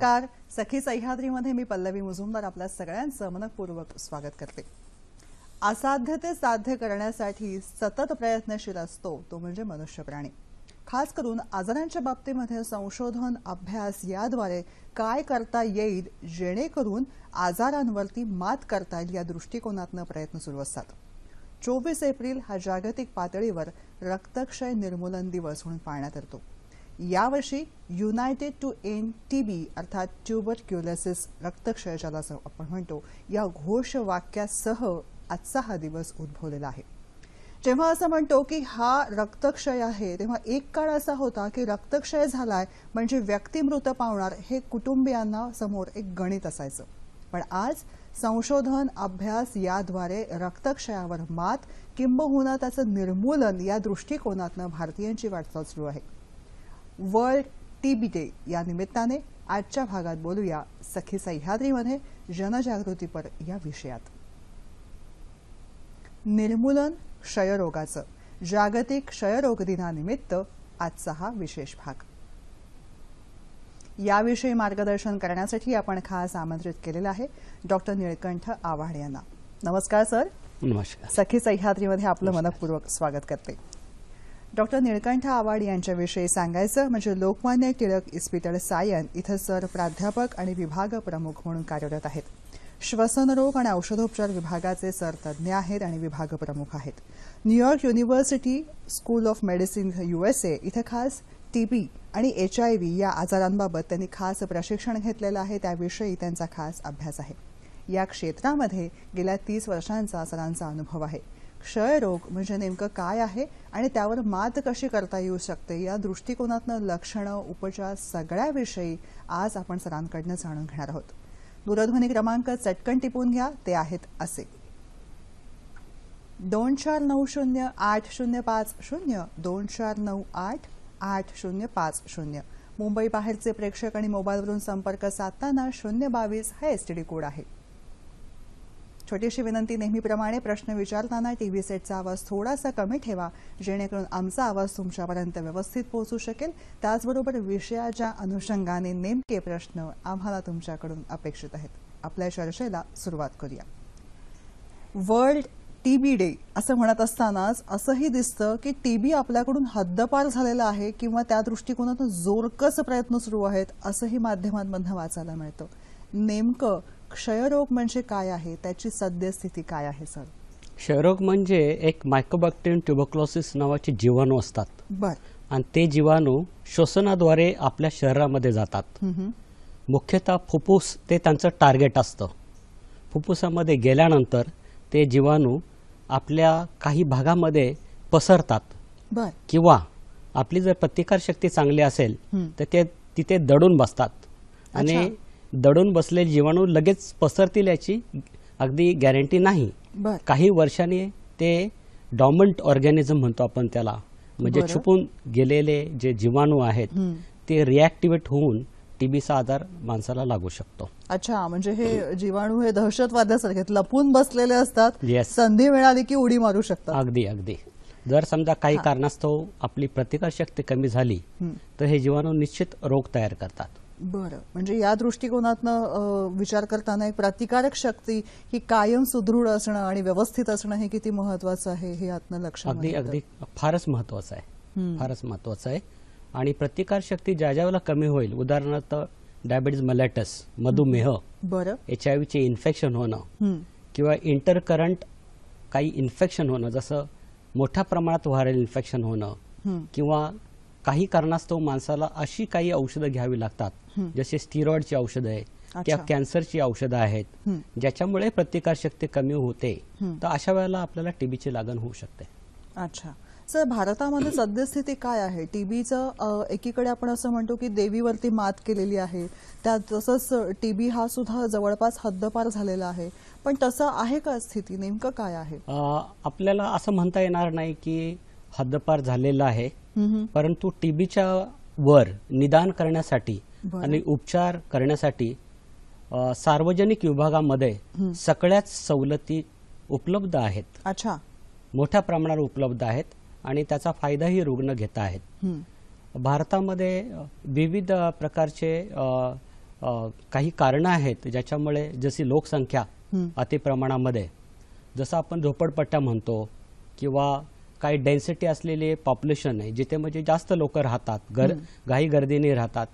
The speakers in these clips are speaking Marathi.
नमस्कार सखी सह्याद्रीमध्ये मी पल्लवी मुजुमदार आपल्या सगळ्यांचं मनपूर्वक स्वागत करते असाध्य ते साध्य करण्यासाठी सतत प्रयत्नशील असतो तो म्हणजे मनुष्य प्राणी खास करून आजारांच्या बाबतीमध्ये संशोधन अभ्यास याद्वारे काय करता येईल जेणेकरून आजारांवरती मात करता येईल या दृष्टिकोनातनं प्रयत्न सुरू असतात चोवीस एप्रिल हा जागतिक पातळीवर रक्तक्षय निर्मूलन दिवस म्हणून पाळण्यात येतो यावर्षी united to end T B अर्थात ट्युबरक्युलसिस रक्तक्षय ज्याला आपण म्हणतो या घोष वाक्यासह आजचा हा दिवस उद्भवलेला आहे जेव्हा असं म्हणतो की हा रक्तक्षय आहे तेव्हा एक काळ असा होता की रक्तक्षय झालाय म्हणजे व्यक्ती मृत पावणार हे कुटुंबियांना समोर एक गणित असायचं पण आज संशोधन अभ्यास याद्वारे रक्तक्षयावर मात किंबहुना त्याचं निर्मूलन या दृष्टिकोनातनं भारतीयांची वाटचाल सुरू आहे वर्ल्ड टीबी डे या निमित्ताने आजच्या भागात बोलूया सखी सह्याद्रीमध्ये जनजागृतीपर या विषयात निर्मूलन क्षयरोगाचं जागतिक क्षयरोग दिनानिमित्त आजचा हा विशेष भाग याविषयी मार्गदर्शन करण्यासाठी आपण खास आमंत्रित केलेला आहे डॉक्टर निळकंठ आव्हाड यांना नमस्कार सर नमस्कार सखी सह्याद्रीमध्ये आपलं मनपूर्वक स्वागत करते डॉक्टर निळकंठ आवाड यांच्याविषयी सांगायचं म्हणजे लोकमान्य टिळक इस्पितळ सायन इथं सर प्राध्यापक आणि विभाग प्रमुख म्हणून कार्यरत आहेत श्वसनरोग आणि औषधोपचार विभागाचे सर तज्ज्ञ आहेत आणि विभाग प्रमुख आहेत New York university school of medicine USA इथं खास टीबी आणि एच आय व्ही या आजारांबाबत त्यांनी खास प्रशिक्षण घेतलेलं आहे त्याविषयी त्यांचा खास अभ्यास आहे या क्षेत्रामध्ये गेल्या तीस वर्षांचा सरांचा अनुभव आहे क्षयरोग म्हणजे नेमकं काय आहे आणि त्यावर मात कशी करता येऊ शकते या दृष्टिकोनातनं लक्षणं उपचार सगळ्याविषयी आज आपण सरांकडनं जाणून घेणार आहोत दूरध्वनी क्रमांक चटकन टिपून घ्या ते आहेत असे दोन चार नऊ शून्य आठ शून्य पाच शून्य दोन चार नऊ आठ आठ शून्य पाच शून्य मुंबई बाहेरचे प्रेक्षक आणि मोबाईलवरून संपर्क साधताना शून्य बावीस हा एसटीडी कोड आहे छोटीशी विनंती नेहमीप्रमाणे प्रश्न विचारताना टी व्ही सेटचा आवाज थोडासा कमी ठेवा जेणेकरून आमचा आवाज तुमच्यापर्यंत व्यवस्थित पोहोचू शकेल त्याचबरोबर विषयाच्या अनुषंगाने नेमके प्रश्न आम्हाला तुमच्याकडून अपेक्षित आहेत आपल्या चर्चेला सुरुवात करूया वर्ल्ड टीबी डे असं म्हणत असतानाच असंही दिसतं की टीबी आपल्याकडून हद्दपार झालेला आहे किंवा त्या दृष्टिकोनातून जोरकस प्रयत्न सुरू आहेत असंही माध्यमांमधनं वाचायला मिळतं नेमकं क्षयरोग म्हणजे काय आहे त्याची सद्यस्थिती काय आहे सर क्षयरोग म्हणजे एक मायक्रोबॅक्टेरियन ट्युबोक्लोसिस नावाचे जीवाणू असतात बर आणि ते जीवाणू श्वसनाद्वारे आपल्या शरीरामध्ये जातात मुख्यतः फुफ्फुस ते त्यांचं टार्गेट असतं फुफ्फुसामध्ये गेल्यानंतर ते जीवाणू आपल्या काही भागामध्ये पसरतात किंवा आपली जर प्रतिकारशक्ती चांगली असेल तर ते तिथे दडून बसतात आणि दडून बसलेले जीवाणू लगेच पसरतील याची अगदी गॅरंटी नाही काही वर्षांनी ते डॉमंट ऑर्गॅनिझम म्हणतो आपण त्याला म्हणजे छुपून गेलेले जे जीवाणू आहेत ते रिॲक्टिवेट होऊन टीबीचा आधार माणसाला लागू शकतो अच्छा म्हणजे हे जीवाणू हे दहशतवाद्यासारखे लपून बसलेले असतात संधी मिळाली की उडी मारू शकतात अगदी अगदी जर समजा काही कारणास्तव आपली प्रतिकारशक्ती कमी झाली तर हे जीवाणू निश्चित रोग तयार करतात बरं म्हणजे या दृष्टिकोनातनं विचार करताना एक प्रतिकारक शक्ती ही कायम सुदृढ असणं आणि व्यवस्थित असणं हे किती महत्वाचं आहे हे आतनं लक्षात अगदी अगदी फारच महत्वाचं आहे फारच महत्वाचं आहे आणि प्रतिकार शक्ती ज्या ज्या वेळेला कमी होईल उदाहरणार्थ डायबिटीज मलॅटस मधुमेह बरं एच आय चे इन्फेक्शन होणं किंवा इंटर करंट काही इन्फेक्शन होणं जसं मोठ्या प्रमाणात व्हायरल इन्फेक्शन होणं किंवा काही कारणास्तव माणसाला अशी काही औषधं घ्यावी लागतात जसे स्टिरॉइडची औषधं आहेत किंवा कॅन्सरची औषधं आहेत ज्याच्यामुळे प्रतिकारशक्ती कमी होते तर अशा वेळेला आपल्याला टीबीची लागण होऊ शकते अच्छा सर भारतामध्ये सद्यस्थिती काय आहे टीबीचं एकीकडे आपण असं म्हणतो की देवीवरती मात केलेली आहे त्या तसंच टीबी हा सुद्धा जवळपास हद्दपार झालेला आहे पण तसं आहे का स्थिती नेमकं काय आहे आपल्याला असं म्हणता येणार नाही की हद्दपार झालेला आहे परंतु टीबीच्या वर निदान करण्यासाठी आणि उपचार करण्यासाठी सार्वजनिक विभागामध्ये सगळ्याच सवलती उपलब्ध आहेत अच्छा मोठ्या प्रमाणावर उपलब्ध आहेत आणि त्याचा फायदाही रुग्ण घेत आहेत भारतामध्ये विविध प्रकारचे काही कारण आहेत ज्याच्यामुळे जशी लोकसंख्या अतिप्रमाणामध्ये जसं आपण झोपडपट्ट्या म्हणतो किंवा काही डेन्सिटी असलेले पॉप्युलेशन आहे जिथे म्हणजे जास्त लोक राहतात घर गर, घाई गर्दीने राहतात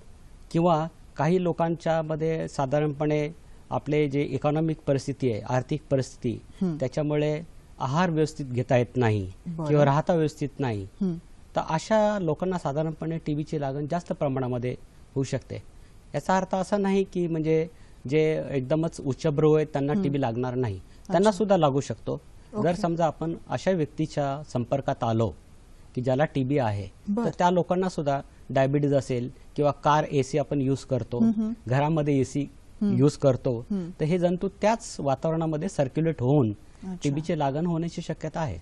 किंवा काही लोकांच्या मध्ये साधारणपणे आपले जे इकॉनॉमिक परिस्थिती आहे आर्थिक परिस्थिती त्याच्यामुळे आहार व्यवस्थित घेता येत नाही किंवा राहता व्यवस्थित नाही तर अशा लोकांना साधारणपणे टी व्हीची लागण जास्त प्रमाणामध्ये होऊ शकते याचा अर्थ असा नाही की म्हणजे जे एकदमच उच्चभ्रू आहेत त्यांना टी लागणार नाही त्यांना सुद्धा लागू शकतो जर समजा आपण अशा व्यक्तीच्या संपर्कात आलो की ज्याला टी आहे तर त्या लोकांना सुद्धा डायबिटीज असेल किंवा कार एसी आपण यूज करतो घरामध्ये एसी यूज करतो तर हे जंतू त्याच वातावरणामध्ये सर्क्युलेट होऊन टीबीचे लागण होण्याची शक्यता आहे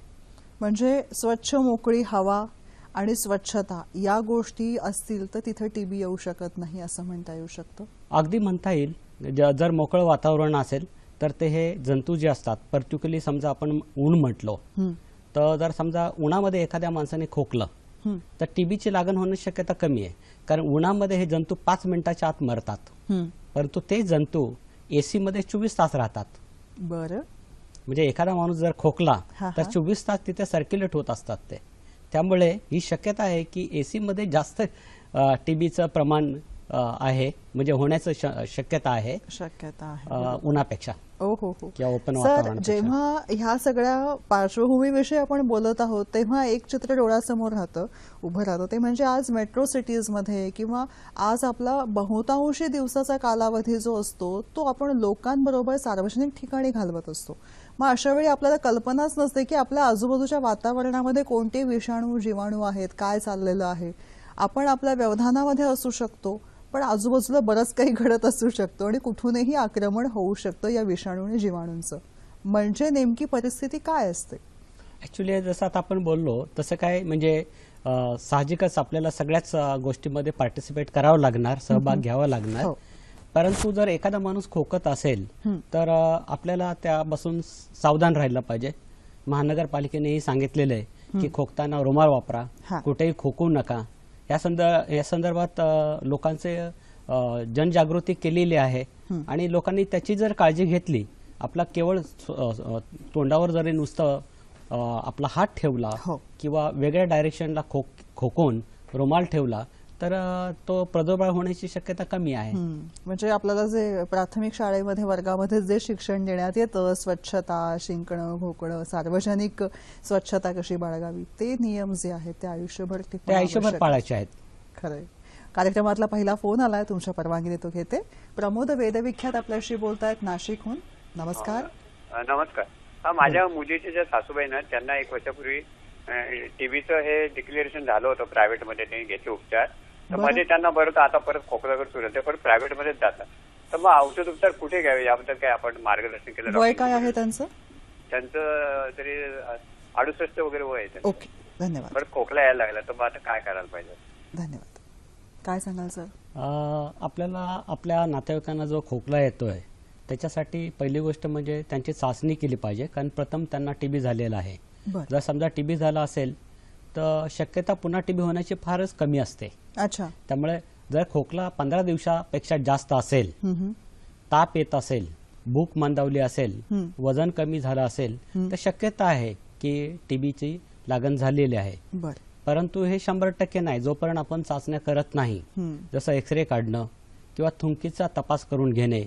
म्हणजे स्वच्छ मोकळी हवा आणि स्वच्छता या गोष्टी असतील तर तिथे टीबी येऊ शकत नाही असं म्हणता येऊ शकतो अगदी म्हणता येईल जर मोकळं वातावरण असेल तर ते हे जंतू जे असतात पर्टिक्युलरली समजा आपण ऊन म्हटलो तर जर समजा उन्हामध्ये एखाद्या माणसाने खोकलं तर टीबीची लागण होण्याची शक्यता कमी आहे कारण उन्हामध्ये हे जंतू पाच मिनिटाच्या आत मरतात परंतु ते जंतू एसी मध्ये चोवीस तास राहतात बरं म्हणजे एखादा माणूस जर खोकला तर चोवीस तास तिथे सर्क्युलेट होत असतात ते त्यामुळे ही शक्यता आहे की एसी मध्ये जास्त टीबीचं प्रमाण आहे म्हणजे होण्याचं शक्यता आहे शक्यता उन्हापेक्षा हो हो हो ओपन सर जेव्हा ह्या सगळ्या पार्श्वभूमीविषयी आपण बोलत आहोत तेव्हा एक चित्र डोळ्यासमोर राहतं उभं राहतं ते म्हणजे आज मेट्रो सिटीजमध्ये किंवा आज आपला बहुतांशी दिवसाचा कालावधी जो असतो तो आपण लोकांबरोबर सार्वजनिक ठिकाणी घालवत असतो मग अशा वेळी आपल्याला कल्पनाच नसते की आपल्या आजूबाजूच्या वातावरणामध्ये कोणते विषाणू जीवाणू आहेत काय चाललेलं आहे आपण आपल्या व्यवधानामध्ये असू शकतो पण आजूबाजूला बरंच काही घडत असू शकतो आणि कुठूनही आक्रमण होऊ शकतं या आणि जीवाणूंचं म्हणजे नेमकी परिस्थिती काय असते ॲक्च्युली जसं आता आपण बोललो तसं काय म्हणजे साहजिकच आपल्याला सगळ्याच गोष्टीमध्ये पार्टिसिपेट करावं लागणार सहभाग घ्यावा लागणार हो. परंतु जर एखादा माणूस खोकत असेल तर आपल्याला त्यापासून सावधान राहिलं पाहिजे महानगरपालिकेनेही सांगितलेलं आहे की खोकताना रुमाल वापरा कुठेही खोकू नका या संदर्भ या संदर्भात लोकांचे जनजागृती केलेली आहे आणि लोकांनी त्याची जर काळजी घेतली आपला केवळ तोंडावर जरी नुसतं आपला हात ठेवला हो. किंवा वेगळ्या डायरेक्शनला खो खोकून रुमाल ठेवला तर तो प्रादुर्भाव होण्याची शक्यता कमी आहे म्हणजे आपल्याला जे प्राथमिक शाळेमध्ये वर्गामध्ये जे शिक्षण देण्यात येतं स्वच्छता शिंकणं घोकणं सार्वजनिक स्वच्छता कशी बाळगावी ते नियम जे आहेत ते आयुष्यभर ते आयुष्यभर पाळायचे आहेत खरंय कार्यक्रमातला पहिला फोन आलाय तुमच्या परवानगीने तो घेते प्रमोद वेदविख्यात आपल्याशी बोलतायत नाशिकहून नमस्कार नमस्कार हा माझ्या मुलीचे ज्या सासूबाई ना त्यांना एक वर्षापूर्वी टीबीचं हे डिक्लेरेशन झालं होतं प्रायव्हेटमध्ये त्यांनी घेतले उपचार तर माझे त्यांना बरं आता परत खोकल्यावर सुरू ते परत प्रायव्हेटमध्येच जातात तर मग औषध उपचार कुठे घ्यावे याबद्दल काय आपण मार्गदर्शन केलं वय काय आहे त्यांचं त्यांचं तरी अडुसष्ट वगैरे वय आहे ओके धन्यवाद परत खोकला यायला लागला तर मग आता काय करायला पाहिजे धन्यवाद काय सांगाल सर आपल्याला आपल्या नातेवाईकांना जो खोकला येतोय त्याच्यासाठी पहिली गोष्ट म्हणजे त्यांची चाचणी केली पाहिजे कारण प्रथम त्यांना टीबी झालेला आहे जर समजा टीबी झाला असेल तर शक्यता पुन्हा टीबी होण्याची फारच कमी असते अच्छा त्यामुळे जर खोकला पंधरा दिवसापेक्षा जास्त असेल ताप येत असेल भूक मंदावली असेल वजन कमी झालं असेल तर शक्यता आहे की टीबीची लागण झालेली आहे परंतु हे शंभर टक्के नाही जोपर्यंत आपण चाचण्या करत नाही जसं एक्सरे काढणं किंवा थुंकीचा तपास करून घेणे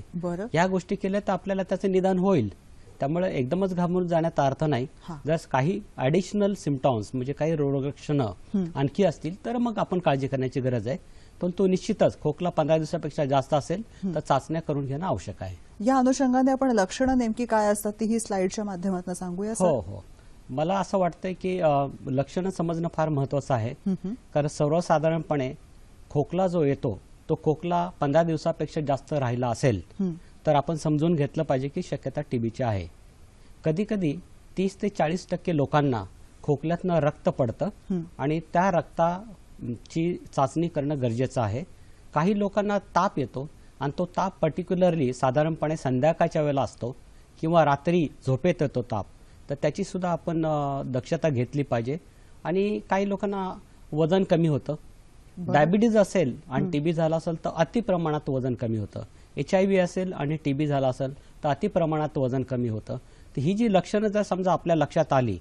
या गोष्टी केल्या तर आपल्याला त्याचे निदान होईल त्यामुळे एकदमच घाबरून जाण्याचा अर्थ नाही जर काही ॲडिशनल सिमटॉम्स म्हणजे काही रोगलक्षणं आणखी असतील तर मग आपण काळजी करण्याची गरज आहे पण तो निश्चितच खोकला पंधरा दिवसापेक्षा जास्त असेल तर चाचण्या करून घेणं आवश्यक आहे या अनुषंगाने आपण लक्षणं नेमकी काय असतात ती ही स्लाइडच्या माध्यमातून सांगूया हो हो मला असं वाटतंय की लक्षणं समजणं फार महत्वाचं आहे कारण सर्वसाधारणपणे खोकला जो येतो तो खोकला पंधरा दिवसापेक्षा जास्त राहिला असेल तर आपण समजून घेतलं पाहिजे की शक्यता टीबीची आहे कधीकधी तीस ते चाळीस टक्के लोकांना खोकल्यातनं रक्त पडतं आणि त्या रक्ताची चाचणी करणं गरजेचं आहे काही लोकांना ताप येतो आणि तो ताप पर्टिक्युलरली साधारणपणे संध्याकाळच्या वेळेला असतो किंवा रात्री झोपेत येतो ताप तर त्याची सुद्धा आपण दक्षता घेतली पाहिजे आणि काही लोकांना वजन कमी होतं डायबिटीज असेल आणि टीबी झाला असेल तर अति प्रमाणात वजन कमी होतं एच आय व्ही असेल आणि टी बी झाला असेल तर अति प्रमाणात वजन कमी होतं तर ही जी लक्षणं जर समजा आपल्या लक्षात आली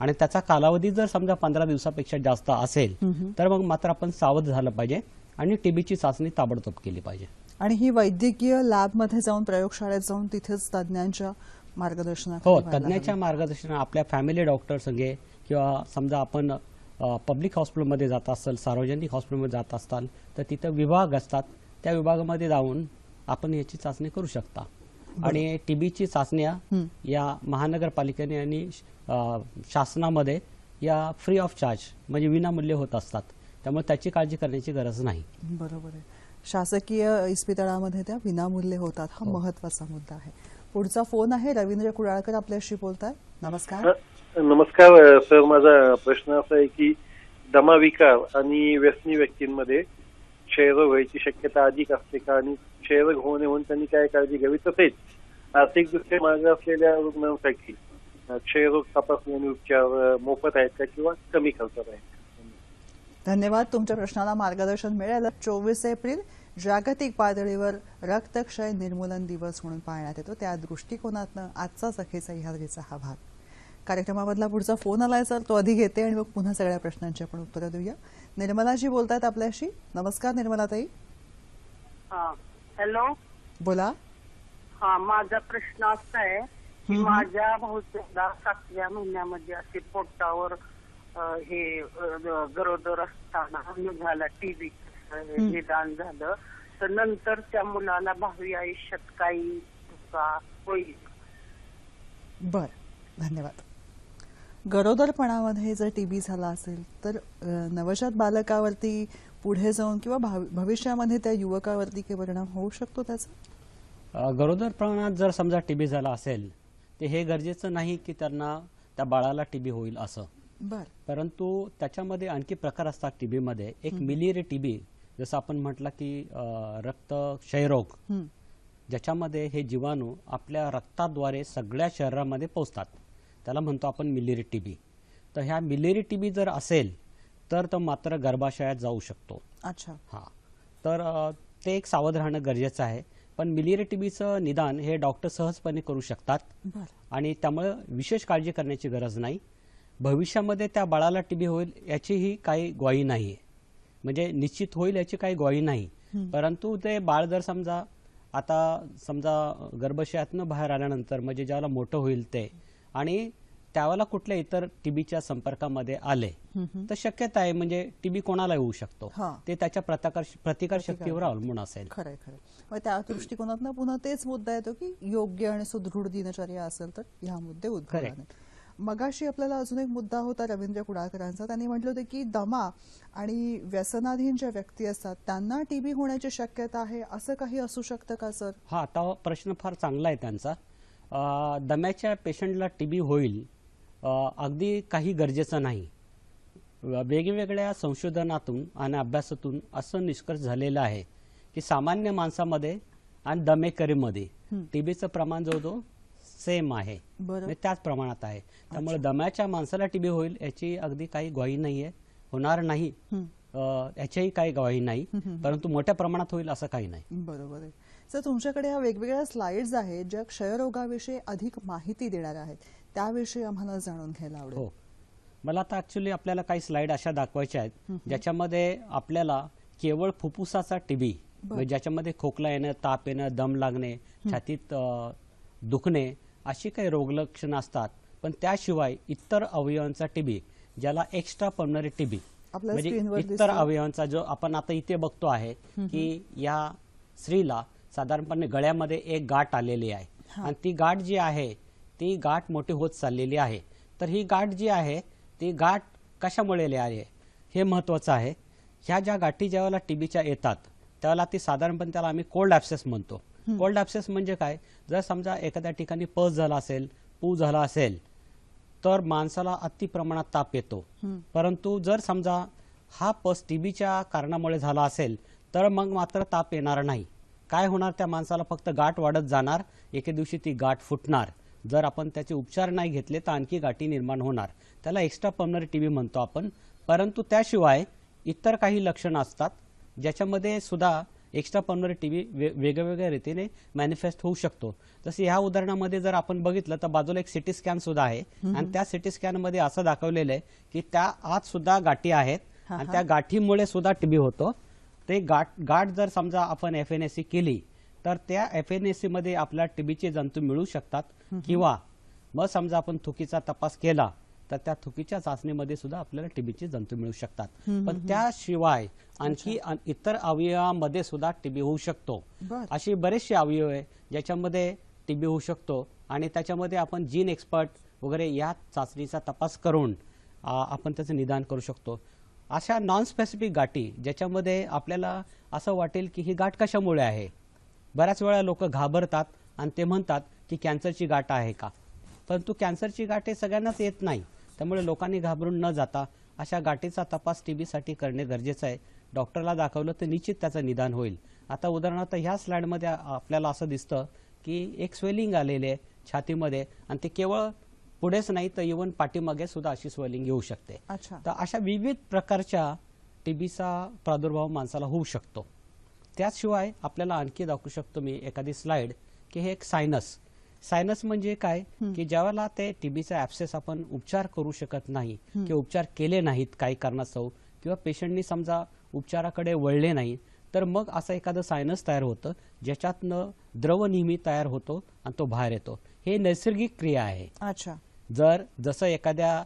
आणि त्याचा कालावधी जर समजा पंधरा दिवसापेक्षा जास्त असेल तर मग मात्र आपण सावध झालं पाहिजे आणि टीबीची चाचणी ताबडतोब केली पाहिजे आणि ही वैद्यकीय लॅबमध्ये जाऊन प्रयोगशाळेत जाऊन तिथेच तज्ञांच्या मार्गदर्शना हो तज्ञांच्या मार्गदर्शना आपल्या फॅमिली डॉक्टर संघे किंवा समजा आपण पब्लिक हॉस्पिटलमध्ये जात असाल सार्वजनिक हॉस्पिटलमध्ये जात असाल तर तिथं विभाग असतात त्या विभागामध्ये जाऊन आपण याची चाचणी करू शकता आणि टीबीची चाचण्या या महानगरपालिकेने आणि शासनामध्ये या फ्री ऑफ चार्ज म्हणजे विनामूल्य होत असतात त्यामुळे त्याची काळजी करण्याची गरज नाही बरोबर आहे शासकीय इस्पितळामध्ये त्या विनामूल्य होतात हा हो. महत्वाचा मुद्दा आहे पुढचा फोन आहे रवींद्र कुडाळकर आपल्याशी बोलतात नमस्कार नमस्कार सर माझा प्रश्न असा आहे की दमाविकार विकार आणि व्यसनी व्यक्तींमध्ये क्षयरोग व्हायची शक्यता अधिक असते का आणि क्षयरोग होऊ नये म्हणून त्यांनी काय काळजी घ्यावी तसेच आर्थिकदृष्ट्या मागे असलेल्या रुग्णांसाठी क्षयरोग तपासणी आणि उपचार मोफत आहेत का किंवा कमी खर्चात आहेत धन्यवाद तुमच्या प्रश्नाला मार्गदर्शन मिळालं चोवीस एप्रिल जागतिक पातळीवर रक्तक्षय निर्मूलन दिवस म्हणून पाळण्यात येतो त्या दृष्टिकोनातनं आजचा सखेचा ह्याचा हा भाग कार्यक्रमामधला पुढचा फोन आलाय सर तो आधी घेते आणि मग पुन्हा सगळ्या प्रश्नांची आपण उत्तरं देऊया निर्मलाजी बोलतायत आपल्याशी नमस्कार निर्मला निर्मलाताई हॅलो बोला हा माझा प्रश्न असा आहे की माझ्या भाऊच्या सातव्या महिन्यामध्ये असे पोटावर हे गरोदर असताना निघाला टीबी निदान झालं तर नंतर त्या मुलाला भावी आयुष्यात काही धोका होईल बर धन्यवाद गरोदरपणामध्ये जर टी बी झाला असेल तर नवजात बालकावरती पुढे जाऊन किंवा भविष्यामध्ये त्या युवकावरती काही परिणाम होऊ शकतो त्याचा गरोदर प्रमाणात जर समजा टीबी झाला असेल तर हे गरजेचं नाही की त्यांना त्या बाळाला टीबी होईल असं परंतु त्याच्यामध्ये आणखी प्रकार असतात टीबीमध्ये एक मिलिरी टीबी जसं आपण म्हटलं की रक्त क्षयरोग ज्याच्यामध्ये हे जीवाणू आपल्या रक्ताद्वारे सगळ्या शरीरामध्ये पोचतात त्याला म्हणतो आपण मिलिरी टीबी तर ह्या मिलेरी टीबी जर असेल तर तो मात्र गर्भाशयात जाऊ शकतो अच्छा हा तर ते एक सावध राहणं गरजेचं आहे पण मिलिरी टीबीचं निदान हे डॉक्टर सहजपणे करू शकतात आणि त्यामुळे विशेष काळजी करण्याची गरज नाही भविष्यामध्ये त्या बाळाला टीबी होईल याचीही काही ग्वाही नाही म्हणजे निश्चित होईल याची काही ग्वाही नाही परंतु ते बाळ जर समजा आता समजा गर्भाशयातनं बाहेर आल्यानंतर म्हणजे ज्याला मोठं होईल ते आणि त्यावेळेला कुठल्या इतर टीबीच्या संपर्कामध्ये आले तर शक्यता आहे म्हणजे टीबी कोणाला येऊ शकतो ते त्याच्या प्रतिकार शक्तीवर अवलंबून असेल खरं खरं त्या दृष्टिकोनातनं पुन्हा तेच मुद्दा येतो की योग्य आणि सुदृढ दिनचर्या असेल तर ह्या मुद्दे उद्भवले मगाशी आपल्याला अजून एक मुद्दा होता रवींद्र कुडाळकरांचा त्यांनी म्हटलं होतं की दमा आणि व्यसनाधीन ज्या व्यक्ती असतात त्यांना टीबी होण्याची शक्यता आहे असं काही असू शकतं का सर हा आता प्रश्न फार चांगला आहे त्यांचा दम्याच्या पेशंटला टीबी होईल अगदी काही गरजेचं नाही वेगवेगळ्या संशोधनातून आणि अभ्यासातून असं निष्कर्ष झालेला आहे की सामान्य माणसामध्ये आणि दमेकरीमध्ये टीबीचं प्रमाण जो सेम आहे म्हणजे त्याच प्रमाणात आहे त्यामुळे दम्याच्या माणसाला टीबी होईल याची अगदी काही ग्वाही नाहीये होणार नाही याच्याही काही ग्वाही नाही परंतु मोठ्या प्रमाणात होईल असं काही नाही बरोबर आहे सर तुमच्याकडे ह्या वेगवेगळ्या स्लाइड्स आहेत ज्या क्षयरोगाविषयी अधिक माहिती देणार आहेत त्याविषयी आम्हाला जाणून घ्यायला आवडेल हो मला आता ऍक्च्युली आपल्याला काही स्लाइड अशा दाखवायच्या आहेत ज्याच्यामध्ये आपल्याला केवळ फुफ्फुसाचा टीबी म्हणजे ज्याच्यामध्ये खोकला येणं ताप येणं दम लागणे छातीत दुखणे अशी काही रोगलक्षणं असतात पण त्याशिवाय इतर अवयवांचा टीबी ज्याला एक्स्ट्रा पर्मनरी टीबी म्हणजे इतर अवयवांचा जो आपण आता इथे बघतो आहे की या स्त्रीला साधारणपणे गळ्यामध्ये एक गाठ आलेली आहे आणि ती गाठ जी आहे ती गाठ मोठी होत चाललेली आहे तर ही गाठ जी आहे ती गाठ कशामुळे आहे हे महत्त्वाचं आहे ह्या ज्या गाठी ज्यावेळेला टीबीच्या येतात त्यावेळेला ती साधारणपणे त्याला आम्ही कोल्ड ॲप्सेस म्हणतो कोल्ड ॲप्सेस म्हणजे काय जर समजा एखाद्या ठिकाणी पस झाला असेल पू झाला असेल तर माणसाला अति प्रमाणात ताप येतो परंतु जर समजा हा पस टीबीच्या कारणामुळे झाला असेल तर मग मात्र ताप येणार नाही काय होणार त्या माणसाला फक्त गाठ वाढत जाणार एके दिवशी ती गाठ फुटणार जर आपण त्याचे उपचार नाही घेतले तर आणखी गाठी निर्माण होणार त्याला एक्स्ट्रा पमनरी टी म्हणतो आपण परंतु त्याशिवाय इतर काही लक्षणं असतात ज्याच्यामध्ये सुद्धा एक्स्ट्रा पमनरी टी व्ही वेगवेगळ्या रीतीने मॅनिफेस्ट होऊ शकतो जसं ह्या उदाहरणामध्ये जर आपण बघितलं तर बाजूला एक सिटी स्कॅन सुद्धा आहे आणि त्या सिटी स्कॅनमध्ये असं दाखवलेलं आहे की त्या आत सुद्धा गाठी आहेत आणि त्या गाठीमुळे सुद्धा टी व्ही होतो ते गाठ गाठ जर समजा आपण एफ एन एस सी केली तर त्या एफ एन एस मध्ये आपल्याला टीबीचे जंतू मिळू शकतात किंवा मग समजा आपण थुकीचा तपास केला तर त्या थुकीच्या चाचणीमध्ये सुद्धा आपल्याला टीबीचे जंतू मिळू शकतात पण त्याशिवाय आणखी इतर अवयवामध्ये सुद्धा टीबी होऊ शकतो अशी बरेचसे अवयव आहे ज्याच्यामध्ये टीबी होऊ शकतो आणि त्याच्यामध्ये आपण जीन एक्सपर्ट वगैरे या चाचणीचा तपास करून आपण त्याचं निदान करू शकतो अशा नॉन स्पेसिफिक गाठी ज्याच्यामध्ये आपल्याला असं वाटेल की ही गाठ कशामुळे आहे बऱ्याच वेळा लोक घाबरतात आणि ते म्हणतात की कॅन्सरची गाठ आहे का परंतु कॅन्सरची गाठ हे सगळ्यांनाच येत नाही त्यामुळे लोकांनी घाबरून न जाता अशा गाठीचा तपास टी बीसाठी करणे गरजेचं आहे डॉक्टरला दाखवलं तर निश्चित त्याचं निदान होईल आता उदाहरणार्थ ह्या स्लाइडमध्ये आपल्याला असं दिसतं की एक स्वेलिंग आलेले आहे छातीमध्ये आणि ते केवळ पुढेच नाही तर इव्हन पाठीमागे सुद्धा अशी स्वेलिंग येऊ शकते तर अशा विविध प्रकारच्या टीबीचा प्रादुर्भाव माणसाला होऊ शकतो त्याशिवाय आपल्याला आणखी दाखवू शकतो मी एखादी स्लाइड की हे एक सायनस सायनस म्हणजे काय की ज्यावेळेला ते टीबीचा ऍप्सेस आपण उपचार करू शकत नाही किंवा उपचार केले नाहीत काही कारणास्तव किंवा पेशंटनी समजा उपचाराकडे वळले नाही तर मग असं एखादं सायनस तयार होतं ज्याच्यातनं द्रव नेहमी तयार होतो आणि तो बाहेर येतो हे नैसर्गिक क्रिया आहे अच्छा जर जसं एखाद्या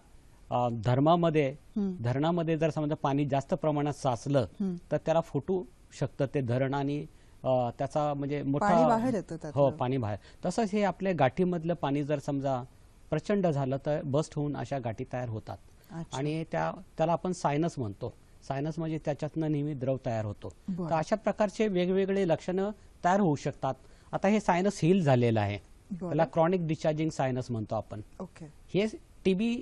धर्मामध्ये धरणामध्ये जर समजा पाणी जास्त प्रमाणात साचलं तर त्याला फोटू शकतं ते धरण आणि त्याचा म्हणजे मोठा बाहेर हो पाणी बाहेर तसंच हे आपल्या गाठीमधलं पाणी जर समजा प्रचंड झालं तर बस्ट होऊन अशा गाठी तयार होतात आणि त्या त्याला आपण सायनस म्हणतो सायनस म्हणजे त्याच्यातनं नेहमी द्रव तयार होतो तर अशा प्रकारचे वेगवेगळे लक्षणं तयार होऊ शकतात आता हे सायनस हिल झालेलं आहे त्याला क्रॉनिक डिस्चार्जिंग सायनस म्हणतो आपण हे टीबी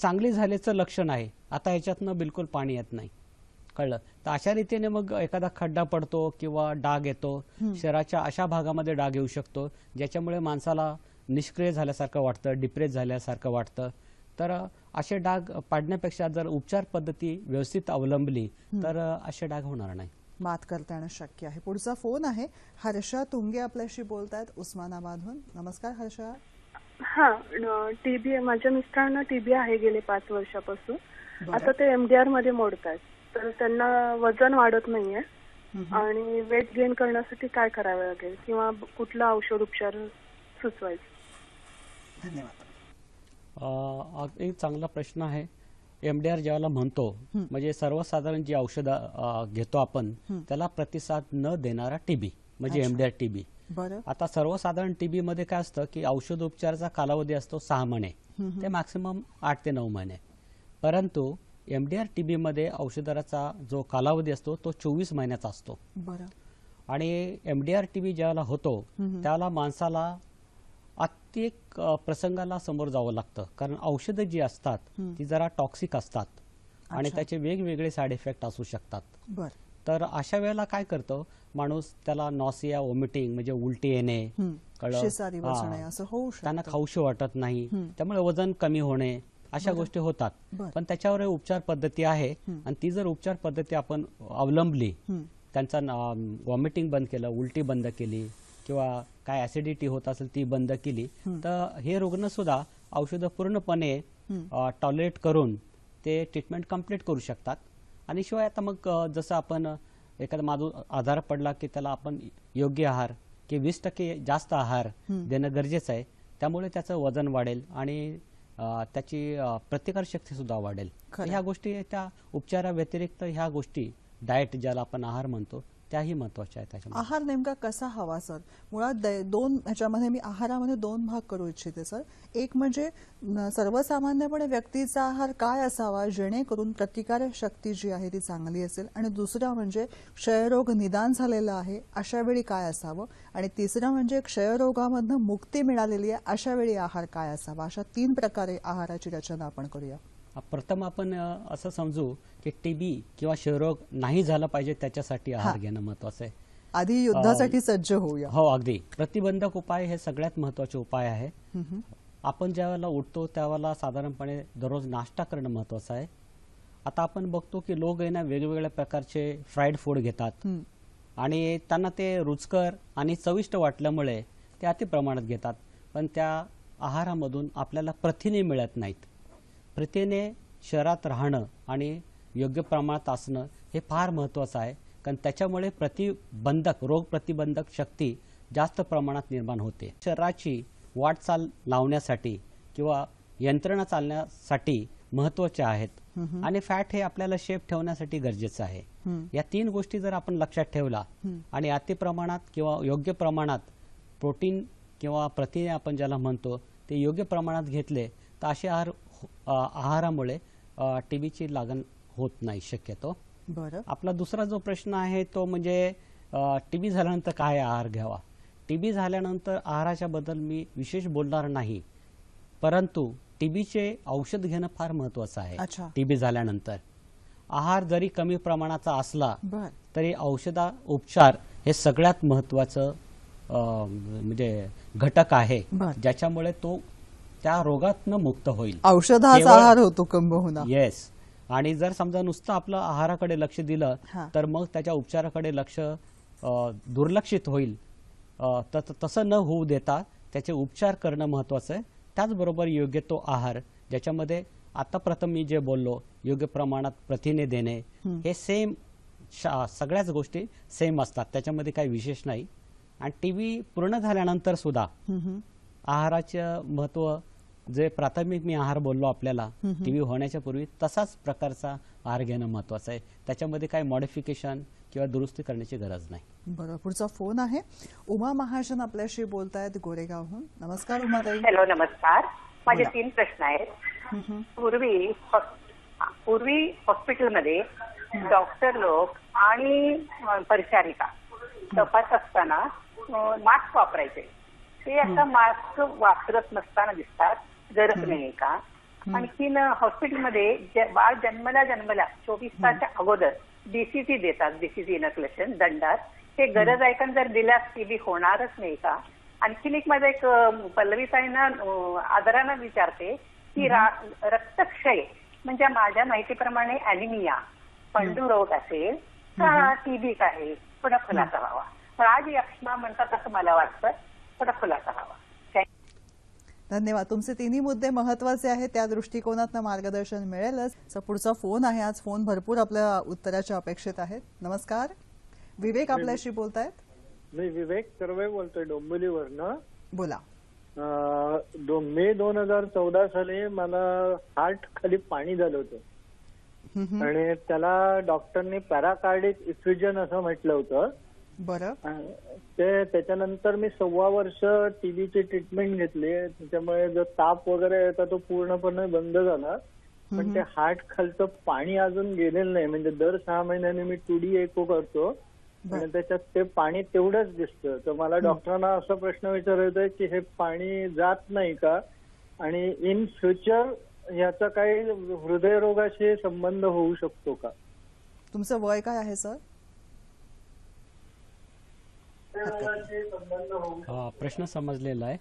चांगली झाल्याचं लक्षण आहे आता ह्याच्यातनं बिलकुल पाणी येत नाही कळलं तर अशा रीतीने मग एखादा खड्डा पडतो किंवा डाग येतो शरीराच्या अशा भागामध्ये डाग येऊ शकतो ज्याच्यामुळे माणसाला निष्क्रिय झाल्यासारखं वाटतं डिप्रेस झाल्यासारखं वाटतं तर असे डाग पाडण्यापेक्षा जर उपचार पद्धती व्यवस्थित अवलंबली तर असे डाग होणार नाही मात करता येणं शक्य आहे पुढचा फोन आहे हर्षा तुंगे आपल्याशी बोलतायत उस्मानाबादहून नमस्कार हर्षा हा टीबी माझ्या मिस्टरांना टीबी आहे गेले पाच वर्षापासून आता ते एमडीआर मध्ये मोडतात तर त्यांना वजन वाढत नाहीये आणि वेट गेन करण्यासाठी काय करावं लागेल किंवा कुठला औषध उपचार सुचवायचे धन्यवाद एक चांगला प्रश्न आहे एमडीआर ज्याला म्हणतो म्हणजे सर्वसाधारण जी औषध घेतो आपण त्याला प्रतिसाद न देणारा टीबी म्हणजे एमडीआर टीबी आता सर्वसाधारण टीबी मध्ये काय असतं की औषध उपचाराचा कालावधी असतो सहा महिने ते मॅक्सिमम आठ ते नऊ महिने परंतु एम डी आर टी मध्ये औषधाराचा जो कालावधी असतो तो चोवीस महिन्याचा असतो आणि M D R T B ज्याला होतो त्याला माणसाला अत्येक प्रसंगाला समोर जावं लागतं कारण औषधं जी असतात ती जरा टॉक्सिक असतात आणि त्याचे वेगवेगळे साईड इफेक्ट असू शकतात तर अशा वेळेला काय करतो माणूस त्याला नॉसिया वॉमिटिंग म्हणजे उलटी येणे त्यांना खाऊशी वाटत नाही त्यामुळे वजन कमी होणे अशा गोष्टी होतात पण त्याच्यावर उपचार पद्धती आहे आणि ती जर उपचार पद्धती आपण अवलंबली त्यांचा वॉमिटिंग बंद केलं उलटी बंद केली किंवा काय ऍसिडिटी होत असेल ती बंद केली तर हे रुग्ण सुद्धा औषधं पूर्णपणे टॉलरेट करून ते ट्रीटमेंट कम्प्लीट करू शकतात आणि शिवाय आता मग जसं आपण एखादा माझा आधार पडला की त्याला आपण योग्य आहार की वीस टक्के जास्त आहार देणं गरजेचं आहे त्यामुळे त्याचं वजन वाढेल आणि त्याची सुद्धा वाढेल ह्या गोष्टी त्या उपचाराव्यतिरिक्त ह्या गोष्टी डाएट ज्याला आपण आहार म्हणतो त्याही महत्वाच्या आहेत त्याच्या आहार नेमका कसा हवा सर मुळात दोन ह्याच्यामध्ये मी आहारामध्ये दोन भाग करू इच्छिते सर एक म्हणजे सर्वसामान्यपणे व्यक्तीचा आहार काय असावा जेणेकरून प्रतिकार शक्ती जी आहे ती चांगली असेल आणि दुसरा म्हणजे क्षयरोग निदान झालेला आहे अशा वेळी काय असावं आणि तिसरं म्हणजे क्षयरोगामधनं मुक्ती मिळालेली आहे अशा वेळी आहार काय असावा अशा तीन प्रकारे आहाराची रचना आपण करूया प्रथम आपण असं समजू की टीबी किंवा क्षयरोग नाही झाला पाहिजे त्याच्यासाठी आहार घेणं महत्वाचं आहे आधी युद्धासाठी सज्ज होऊया हो अगदी प्रतिबंधक उपाय हे सगळ्यात महत्वाचे उपाय आहे आपण ज्या वेळेला उठतो त्यावेळेला साधारणपणे दररोज नाश्ता करणं महत्वाचं आहे आता आपण बघतो की लोक आहे ना वेगवेगळ्या प्रकारचे फ्राईड फूड घेतात आणि त्यांना ते रुचकर आणि चविष्ट वाटल्यामुळे ते अति प्रमाणात घेतात पण त्या आहारामधून आपल्याला प्रथिने मिळत नाहीत प्रतीने शहरात राहणं आणि योग्य प्रमाणात असणं हे फार महत्त्वाचं आहे कारण त्याच्यामुळे प्रतिबंधक रोग प्रतिबंधक शक्ती जास्त प्रमाणात निर्माण होते शरीराची वाटचाल लावण्यासाठी किंवा यंत्रणा चालण्यासाठी महत्वाचे आहेत आणि फॅट हे आपल्याला शेप ठेवण्यासाठी गरजेचं आहे या तीन गोष्टी जर आपण लक्षात ठेवला आणि अति प्रमाणात किंवा योग्य प्रमाणात प्रोटीन किंवा प्रथिने आपण ज्याला म्हणतो ते योग्य प्रमाणात घेतले तर असे आहार आहारामुळे टी व्हीची लागण होत नाही शक्यतो बरं आपला दुसरा जो प्रश्न आहे तो म्हणजे टी झाल्यानंतर काय आहार घ्यावा टी झाल्यानंतर आहाराच्या बद्दल मी विशेष बोलणार नाही परंतु टी औषध घेणं फार महत्वाचं आहे टी झाल्यानंतर आहार जरी कमी प्रमाणाचा असला तरी औषधा उपचार हे सगळ्यात महत्वाचं म्हणजे घटक आहे ज्याच्यामुळे तो त्या रोगातनं मुक्त होईल औषधाचा आहार होतो कंबहुना येस आणि जर समजा नुसतं आपलं आहाराकडे लक्ष दिलं तर मग त्याच्या उपचाराकडे लक्ष दुर्लक्षित होईल तसं न होऊ देता त्याचे उपचार करणं महत्वाचं आहे त्याचबरोबर योग्य तो आहार ज्याच्यामध्ये आता प्रथम मी जे बोललो योग्य प्रमाणात प्रथिने देणे हे सेम सगळ्याच गोष्टी सेम असतात त्याच्यामध्ये काही विशेष नाही आणि टी व्ही पूर्ण झाल्यानंतर सुद्धा आहाराचं महत्व जे प्राथमिक मी आहार बोललो आपल्याला टी व्ही होण्याच्या पूर्वी तसाच प्रकारचा आहार घेणं महत्वाचं आहे त्याच्यामध्ये काही मॉडिफिकेशन किंवा दुरुस्ती करण्याची गरज नाही बरोबर पुढचा फोन आहे उमा महाजन आपल्याशी बोलतायत गोरेगावहून नमस्कार उमा हॅलो नमस्कार माझे तीन प्रश्न आहेत पूर्वी पूर्वी हॉस्पिटलमध्ये डॉक्टर लोक आणि परिचारिका तपास असताना मास्क वापरायचे ते आता मास्क वापरत नसताना दिसतात गरज नाही का आणखीन हॉस्पिटलमध्ये बाळ जन्मला जन्मला चोवीस तासच्या अगोदर डीसीसी देतात डीसीसी इनक्लेशन दंडात हे गरज ऐकून जर दिल्यास टीबी होणारच नाही का आणखीन एक माझा एक पल्लवी आदरानं विचारते की रक्तक्षय म्हणजे माझ्या माहितीप्रमाणे अॅनिमिया पंडू रोग असेल तर टीबी काय थोडा खुलासा व्हावा पण आज यक्षमा म्हणतात असं मला वाटतं थोडा खुलासा व्हावा धन्यवाद तुमचे तिन्ही मुद्दे महत्वाचे आहेत त्या दृष्टिकोनातनं मार्गदर्शन मिळेलच पुढचा फोन आहे आज फोन भरपूर आपल्या उत्तराच्या अपेक्षित आहेत नमस्कार विवेक आपल्याशी बोलतायत मी विवेक कर्वे बोलतोय डोंबिवलीवरनं बोला मे दोन हजार चौदा साली मला हार्ट खाली पाणी झालं होतं आणि त्याला डॉक्टरनी पॅराकार्डिक इफ्युजन असं म्हटलं होतं बरं ते त्याच्यानंतर मी सव्वा वर्ष टीबीची ट्रीटमेंट घेतली त्याच्यामुळे जो ताप वगैरे येतो तो पूर्णपणे बंद झाला पण ते हार्ट खालचं पाणी अजून गेलेलं नाही म्हणजे दर सहा महिन्याने मी डी एको करतो आणि त्याच्यात ते पाणी तेवढंच दिसतं तर मला डॉक्टरांना असा प्रश्न विचारायचा की हे पाणी जात नाही का आणि इन फ्युचर याचा काही हृदयरोगाशी संबंध होऊ शकतो का तुमचं वय काय आहे सर प्रश्न समजलेला आहे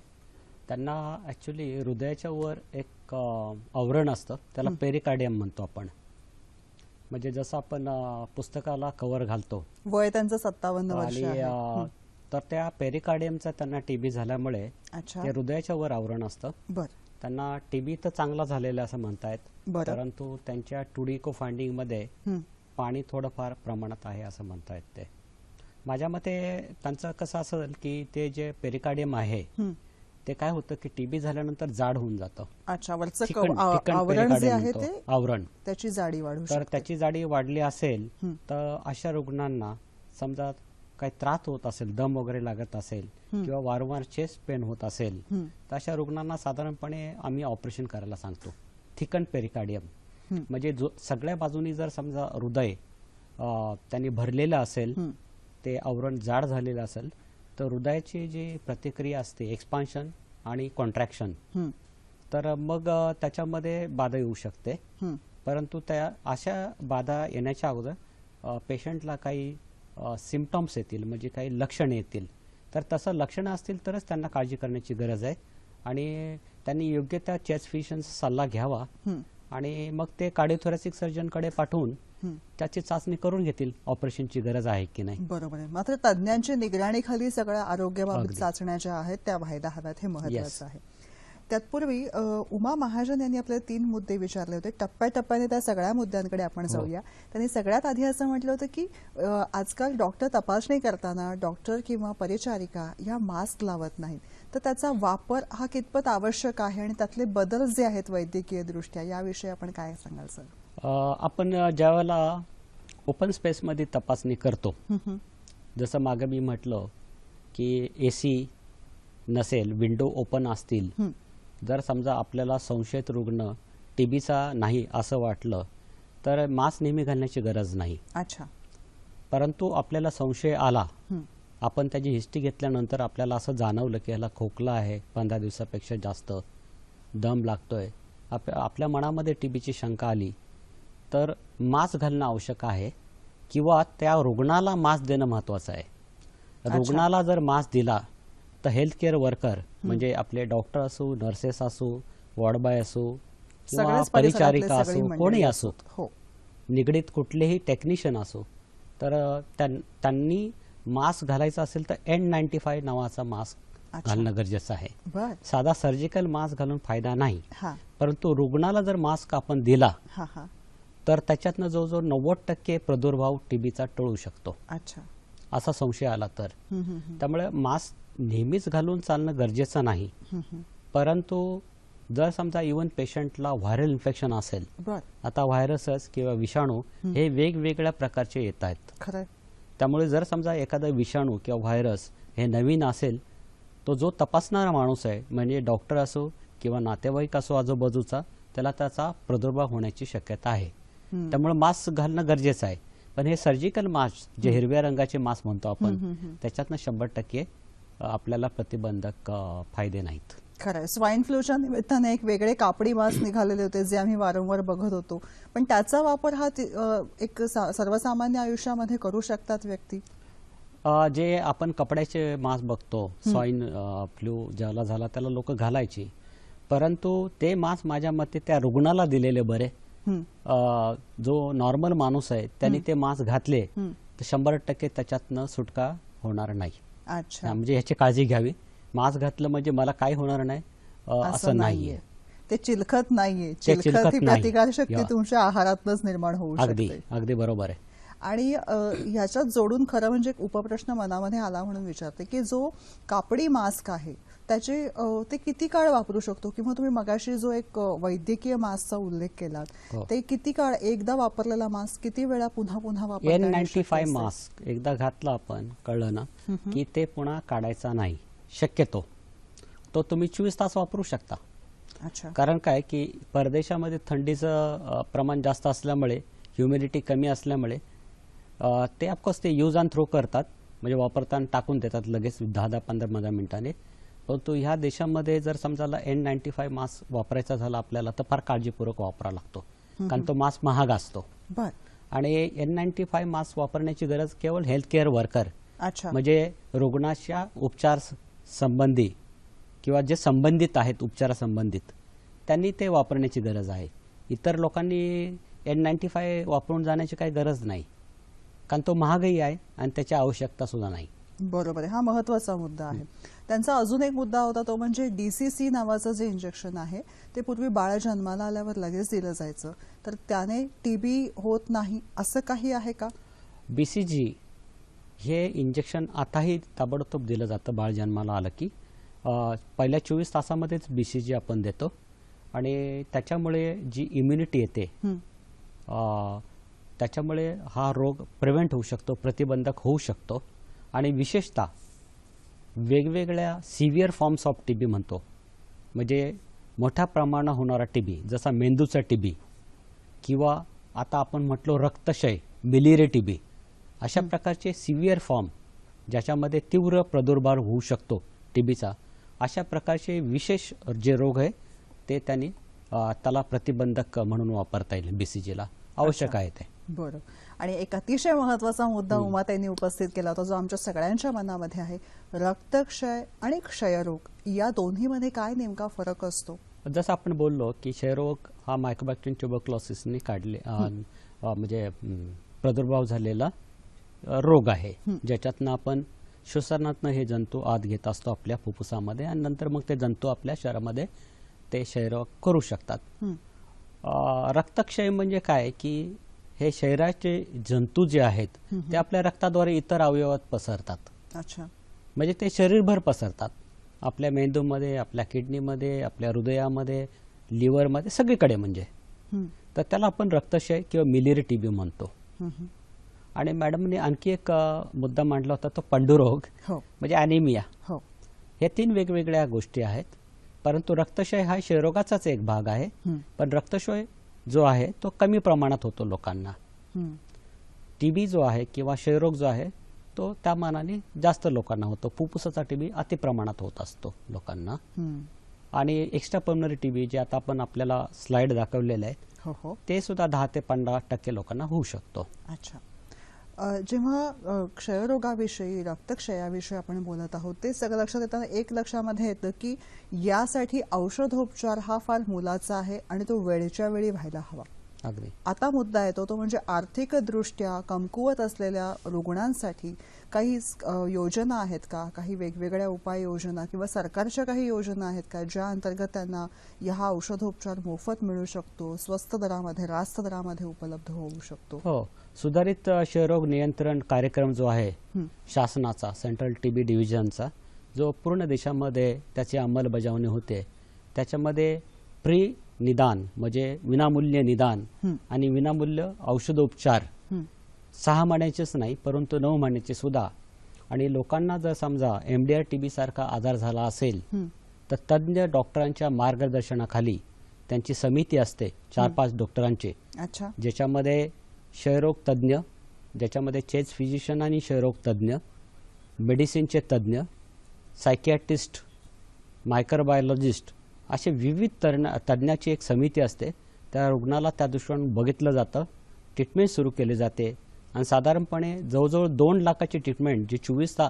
त्यांना ऍक्च्युली हृदयाच्या वर एक आवरण असतं त्याला पेरिकार्डियम म्हणतो आपण म्हणजे जसं आपण पुस्तकाला कव्हर घालतो वय त्यांचं सत्तावन्न आणि तर त्या पेरिकार्डियमचा त्यांना टीबी झाल्यामुळे हृदयाच्या वर आवरण असतं त्यांना टीबी तर चांगला झालेला असं म्हणतायत परंतु त्यांच्या टुडिको फाइंडिंग मध्ये पाणी थोडंफार प्रमाणात आहे असं म्हणतायत ते माझ्या मते त्यांचं कसं असेल की ते जे पेरिकार्डियम आहे ते काय होतं की टीबी झाल्यानंतर जाड होऊन जातं आवरण आवरण त्याची जाडी वाढू तर त्याची जाडी वाढली असेल तर अशा रुग्णांना समजा काही त्रास होत असेल दम वगैरे लागत असेल किंवा वारंवार चेस्ट पेन होत असेल तर अशा रुग्णांना साधारणपणे आम्ही ऑपरेशन करायला सांगतो थिकन पेरिकार्डियम म्हणजे जो सगळ्या बाजूनी जर समजा हृदय त्यांनी भरलेलं असेल ते आवरण जाड झालेलं असेल तर हृदयाची जी प्रतिक्रिया असते एक्सपान्शन आणि कॉन्ट्रॅक्शन तर मग त्याच्यामध्ये बाधा येऊ शकते परंतु त्या अशा बाधा येण्याच्या अगोदर पेशंटला काही सिमटम्स येतील म्हणजे काही लक्षणे येतील तर तसं लक्षणं असतील तरच त्यांना काळजी करण्याची गरज आहे आणि त्यांनी योग्य त्या चेस्ट फिशनचा सल्ला घ्यावा आणि मग ते कार्डिओथोरॅसिक सर्जनकडे पाठवून त्याची चाचणी करून घेतील ऑपरेशनची गरज आहे की नाही बरोबर आहे मात्र तज्ञांच्या निगराणीखाली सगळ्या आरोग्याबाबत चाचण्या ज्या आहेत त्या व्हायला हव्यात हे महत्वाचं आहे त्यापूर्वी उमा महाजन यांनी आपले तीन मुद्दे विचारले होते टप्प्याटप्प्याने त्या सगळ्या मुद्द्यांकडे आपण हो. जाऊया त्यांनी सगळ्यात आधी असं म्हटलं होतं की आजकाल डॉक्टर तपासणी करताना डॉक्टर किंवा परिचारिका या मास्क लावत नाहीत तर त्याचा वापर हा कितपत आवश्यक आहे आणि त्यातले बदल जे आहेत वैद्यकीय दृष्ट्या याविषयी आपण काय सांगाल सर आपण ज्या वेळेला ओपन स्पेसमध्ये तपासणी करतो जसं मागं मी म्हटलं की ए सी नसेल विंडो ओपन असतील जर समजा आपल्याला संशयित रुग्ण टीबीचा नाही असं वाटलं तर मास्क नेहमी घालण्याची गरज नाही अच्छा परंतु आपल्याला संशय आला आपण त्याची हिस्ट्री घेतल्यानंतर आपल्याला असं जाणवलं की ह्याला खोकला आहे पंधरा दिवसापेक्षा जास्त दम लागतोय आप आपल्या मनामध्ये टीबीची शंका आली तर मास्क घालणं आवश्यक आहे किंवा त्या रुग्णाला मास्क देणं महत्वाचं आहे रुग्णाला जर मास्क दिला तर हेल्थ केअर वर्कर म्हणजे आपले डॉक्टर असो नर्सेस असो वॉर्डबॉय असो किंवा परिचारिका असो म्हणजे कोणी असो हो. निगडीत कुठलेही टेक्निशियन असो तर त्यांनी मास्क घालायचा असेल तर एन नाईन्टी फाय नावाचा मास्क घालणं गरजेचं आहे साधा सर्जिकल मास्क घालून फायदा नाही परंतु रुग्णाला जर मास्क आपण दिला तर त्याच्यातनं जवळजवळ नव्वद टक्के प्रादुर्भाव टीबीचा टळू शकतो अच्छा असा संशय आला तर त्यामुळे मास्क नेहमीच घालून चालणं गरजेचं नाही परंतु जर समजा इवन पेशंटला व्हायरल इन्फेक्शन असेल आता व्हायरसच किंवा विषाणू हे वेगवेगळ्या प्रकारचे येत आहेत त्यामुळे जर समजा एखादा विषाणू किंवा व्हायरस हे नवीन असेल तो जो तपासणारा माणूस आहे म्हणजे डॉक्टर असो किंवा नातेवाईक असो आजूबाजूचा त्याला त्याचा प्रादुर्भाव होण्याची शक्यता आहे त्यामुळे मास्क घालणं गरजेचं आहे पण हे सर्जिकल मास्क जे हिरव्या रंगाचे मास्क म्हणतो आपण त्याच्यातनं शंभर टक्के आपल्याला प्रतिबंधक फायदे नाहीत खरं स्वाईन फ्लूच्या निमित्ताने एक वेगळे कापडी मास्क निघालेले होते जे आम्ही वारंवार बघत होतो पण त्याचा वापर हा एक सर्वसामान्य आयुष्यामध्ये करू शकतात व्यक्ती जे आपण कपड्याचे मास्क बघतो स्वाईन फ्लू ज्याला झाला त्याला लोक घालायची परंतु ते मास्क माझ्या मते त्या रुग्णाला दिलेले बरे जो नॉर्मल माणूस आहे त्याने ते मास्क घातले तर शंभर टक्के त्याच्यातनं सुटका होणार नाही अच्छा म्हणजे याची काळजी घ्यावी मास्क घातलं म्हणजे मला काय होणार नाही असं नाहीये ते चिलखत नाहीये चिलखत ही प्रतिकारशक्ती तुमच्या आहारातूनच निर्माण होऊ अगदी अगदी बरोबर आहे आणि ह्याच्यात जोडून खरं म्हणजे उपप्रश्न मनामध्ये आला म्हणून विचारते की जो कापडी मास्क आहे त्याचे ते किती काळ वापरू शकतो किंवा तुम्ही मगाशी जो एक वैद्यकीय मास्कचा उल्लेख केला हो. ते किती काळ एकदा वापरलेला मास्क किती वेळा पुन्हा पुन्हा नाईन्टी फाय मास्क एकदा घातला आपण कळलं ना की ते पुन्हा काढायचा नाही शक्यतो तो तुम्ही चोवीस तास वापरू शकता अच्छा कारण काय की परदेशामध्ये थंडीचं प्रमाण जास्त असल्यामुळे ह्युमिडिटी कमी असल्यामुळे ते ऑफकोर्स ते यूज अँड थ्रो करतात म्हणजे वापरताना टाकून देतात लगेच दहा दहा पंधरा पंधरा मिनिटांनी परंतु ह्या देशामध्ये जर समजायला एन नाईन्टी फाय मास्क वापरायचा झाला आपल्याला तर फार काळजीपूर्वक वापरावा लागतो कारण तो मास्क महाग असतो आणि एन नाईन्टी फाय मास्क वापरण्याची गरज केवळ हेल्थ केअर वर्कर म्हणजे रुग्णाच्या उपचार संबंधी किंवा जे संबंधित आहेत उपचारासंबंधित त्यांनी ते वापरण्याची गरज आहे इतर लोकांनी एन नाईन्टी फाय वापरून जाण्याची काही गरज नाही कारण तो महागही आहे आणि त्याची आवश्यकता सुद्धा नाही बरोबर आहे हा महत्वाचा मुद्दा आहे त्यांचा अजून एक मुद्दा होता तो म्हणजे डी सी सी नावाचं जे इंजेक्शन आहे ते पूर्वी बाळ जन्माला आल्यावर लगेच दिलं जायचं तर त्याने टी बी होत नाही असं काही आहे का बी सी जी हे इंजेक्शन आताही ताबडतोब दिलं जातं बाळ जन्माला आलं की पहिल्या चोवीस तासामध्येच बी सी जी आपण देतो आणि त्याच्यामुळे जी इम्युनिटी येते त्याच्यामुळे हा रोग प्रिव्हेंट होऊ शकतो प्रतिबंधक होऊ शकतो आणि विशेषतः वेगवेगळ्या severe forms of T B म्हणतो म्हणजे मोठ्या प्रमाणात होणारा टी बी जसा मेंदूचा टी बी किंवा आता आपण म्हटलो रक्तशय मिलिरे टी बी अशा प्रकारचे सिव्हिअर फॉर्म ज्याच्यामध्ये तीव्र प्रादुर्भाव होऊ शकतो टी बीचा अशा प्रकारचे विशेष जे रोग आहे ते त्यांनी त्याला प्रतिबंधक म्हणून वापरता येईल बी सी जीला आवश्यक आहे ते बरं आणि एक अतिशय महत्वाचा मुद्दा त्यांनी उपस्थित केला होता जो आमच्या सगळ्यांच्या मनामध्ये आहे रक्तक्षय आणि क्षयरोग या दोन्हीमध्ये काय नेमका फरक असतो जसं आपण बोललो की क्षयरोग हा मायक्रोबॅक्टिन ट्युबरक्लॉसिसने काढले म्हणजे प्रादुर्भाव झालेला रोग आहे ज्याच्यातनं आपण श्वसनातनं हे जंतू आत घेत असतो आपल्या फुफ्फुसामध्ये आणि नंतर मग ते जंतू आपल्या शरीरामध्ये ते क्षयरोग करू शकतात रक्तक्षय म्हणजे काय की हे शरीराचे जंतू जे आहेत ते आपल्या रक्ताद्वारे इतर अवयवात पसरतात अच्छा म्हणजे ते शरीरभर पसरतात आपल्या मेंदूमध्ये आपल्या किडनीमध्ये आपल्या हृदयामध्ये लिव्हरमध्ये सगळीकडे म्हणजे तर त्याला आपण रक्तशय किंवा मिलेरी टीबी म्हणतो आणि मॅडमने आणखी एक मुद्दा मांडला होता तो पंडुरोग हो. म्हणजे अॅनिमिया हो। हे तीन वेगवेगळ्या गोष्टी आहेत परंतु रक्तशय हा क्षयरोगाचाच एक भाग आहे पण रक्तशय जो आहे तो कमी प्रमाणात होतो लोकांना टीबी जो आहे किंवा क्षयरोग जो आहे तो त्या मानाने जास्त लोकांना होतो फुफ्फुसाचा टीबी अति प्रमाणात होत असतो लोकांना आणि एक्स्ट्रा पर्मनरी टीबी जे आता आपण आपल्याला स्लाइड दाखवलेले आहेत हो हो। ते सुद्धा दहा ते पंधरा टक्के लोकांना होऊ शकतो अच्छा जेव्हा क्षयरोगाविषयी रक्तक्षयाविषयी आपण बोलत आहोत ते सगळं लक्षात येताना एक लक्षामध्ये येतं की यासाठी औषधोपचार हा फार मुलाचा आहे आणि तो वेळच्या वेळी व्हायला हवा आता मुद्दा येतो तो म्हणजे आर्थिकदृष्ट्या कमकुवत असलेल्या रुग्णांसाठी काही योजना आहेत का काही वेगवेगळ्या उपाययोजना किंवा सरकारच्या काही योजना आहेत का ज्या अंतर्गत त्यांना हा औषधोपचार मोफत मिळू शकतो स्वस्त दरामध्ये रास्त दरामध्ये उपलब्ध होऊ शकतो हो सुधारित क्षयरोग नियंत्रण कार्यक्रम जो आहे शासनाचा सेंट्रल टीबी डिव्हिजनचा जो पूर्ण देशामध्ये त्याची अंमलबजावणी होते त्याच्यामध्ये प्री निदान म्हणजे विनामूल्य निदान आणि विनामूल्य औषधोपचार सहा महिन्याचेच नाही परंतु नऊ महिन्याचे सुद्धा आणि लोकांना जर समजा एमडीआर टी सारखा आजार झाला असेल तर तज्ज्ञ डॉक्टरांच्या मार्गदर्शनाखाली त्यांची समिती असते चार पाच डॉक्टरांचे ज्याच्यामध्ये क्षयरोग तज्ज्ञ ज्याच्यामध्ये चेज फिजिशियन आणि क्षयरोग तज्ज्ञ मेडिसिनचे तज्ज्ञ सायकियाटिस्ट मायक्रोबायोलॉजिस्ट असे विविध तज्ञ तज्ज्ञाची एक समिती असते त्या रुग्णाला त्या दृष्टीनं बघितलं जातं ट्रीटमेंट सुरू केले जाते आणि साधारणपणे जवळजवळ दोन लाखाची ट्रीटमेंट जी चोवीस ता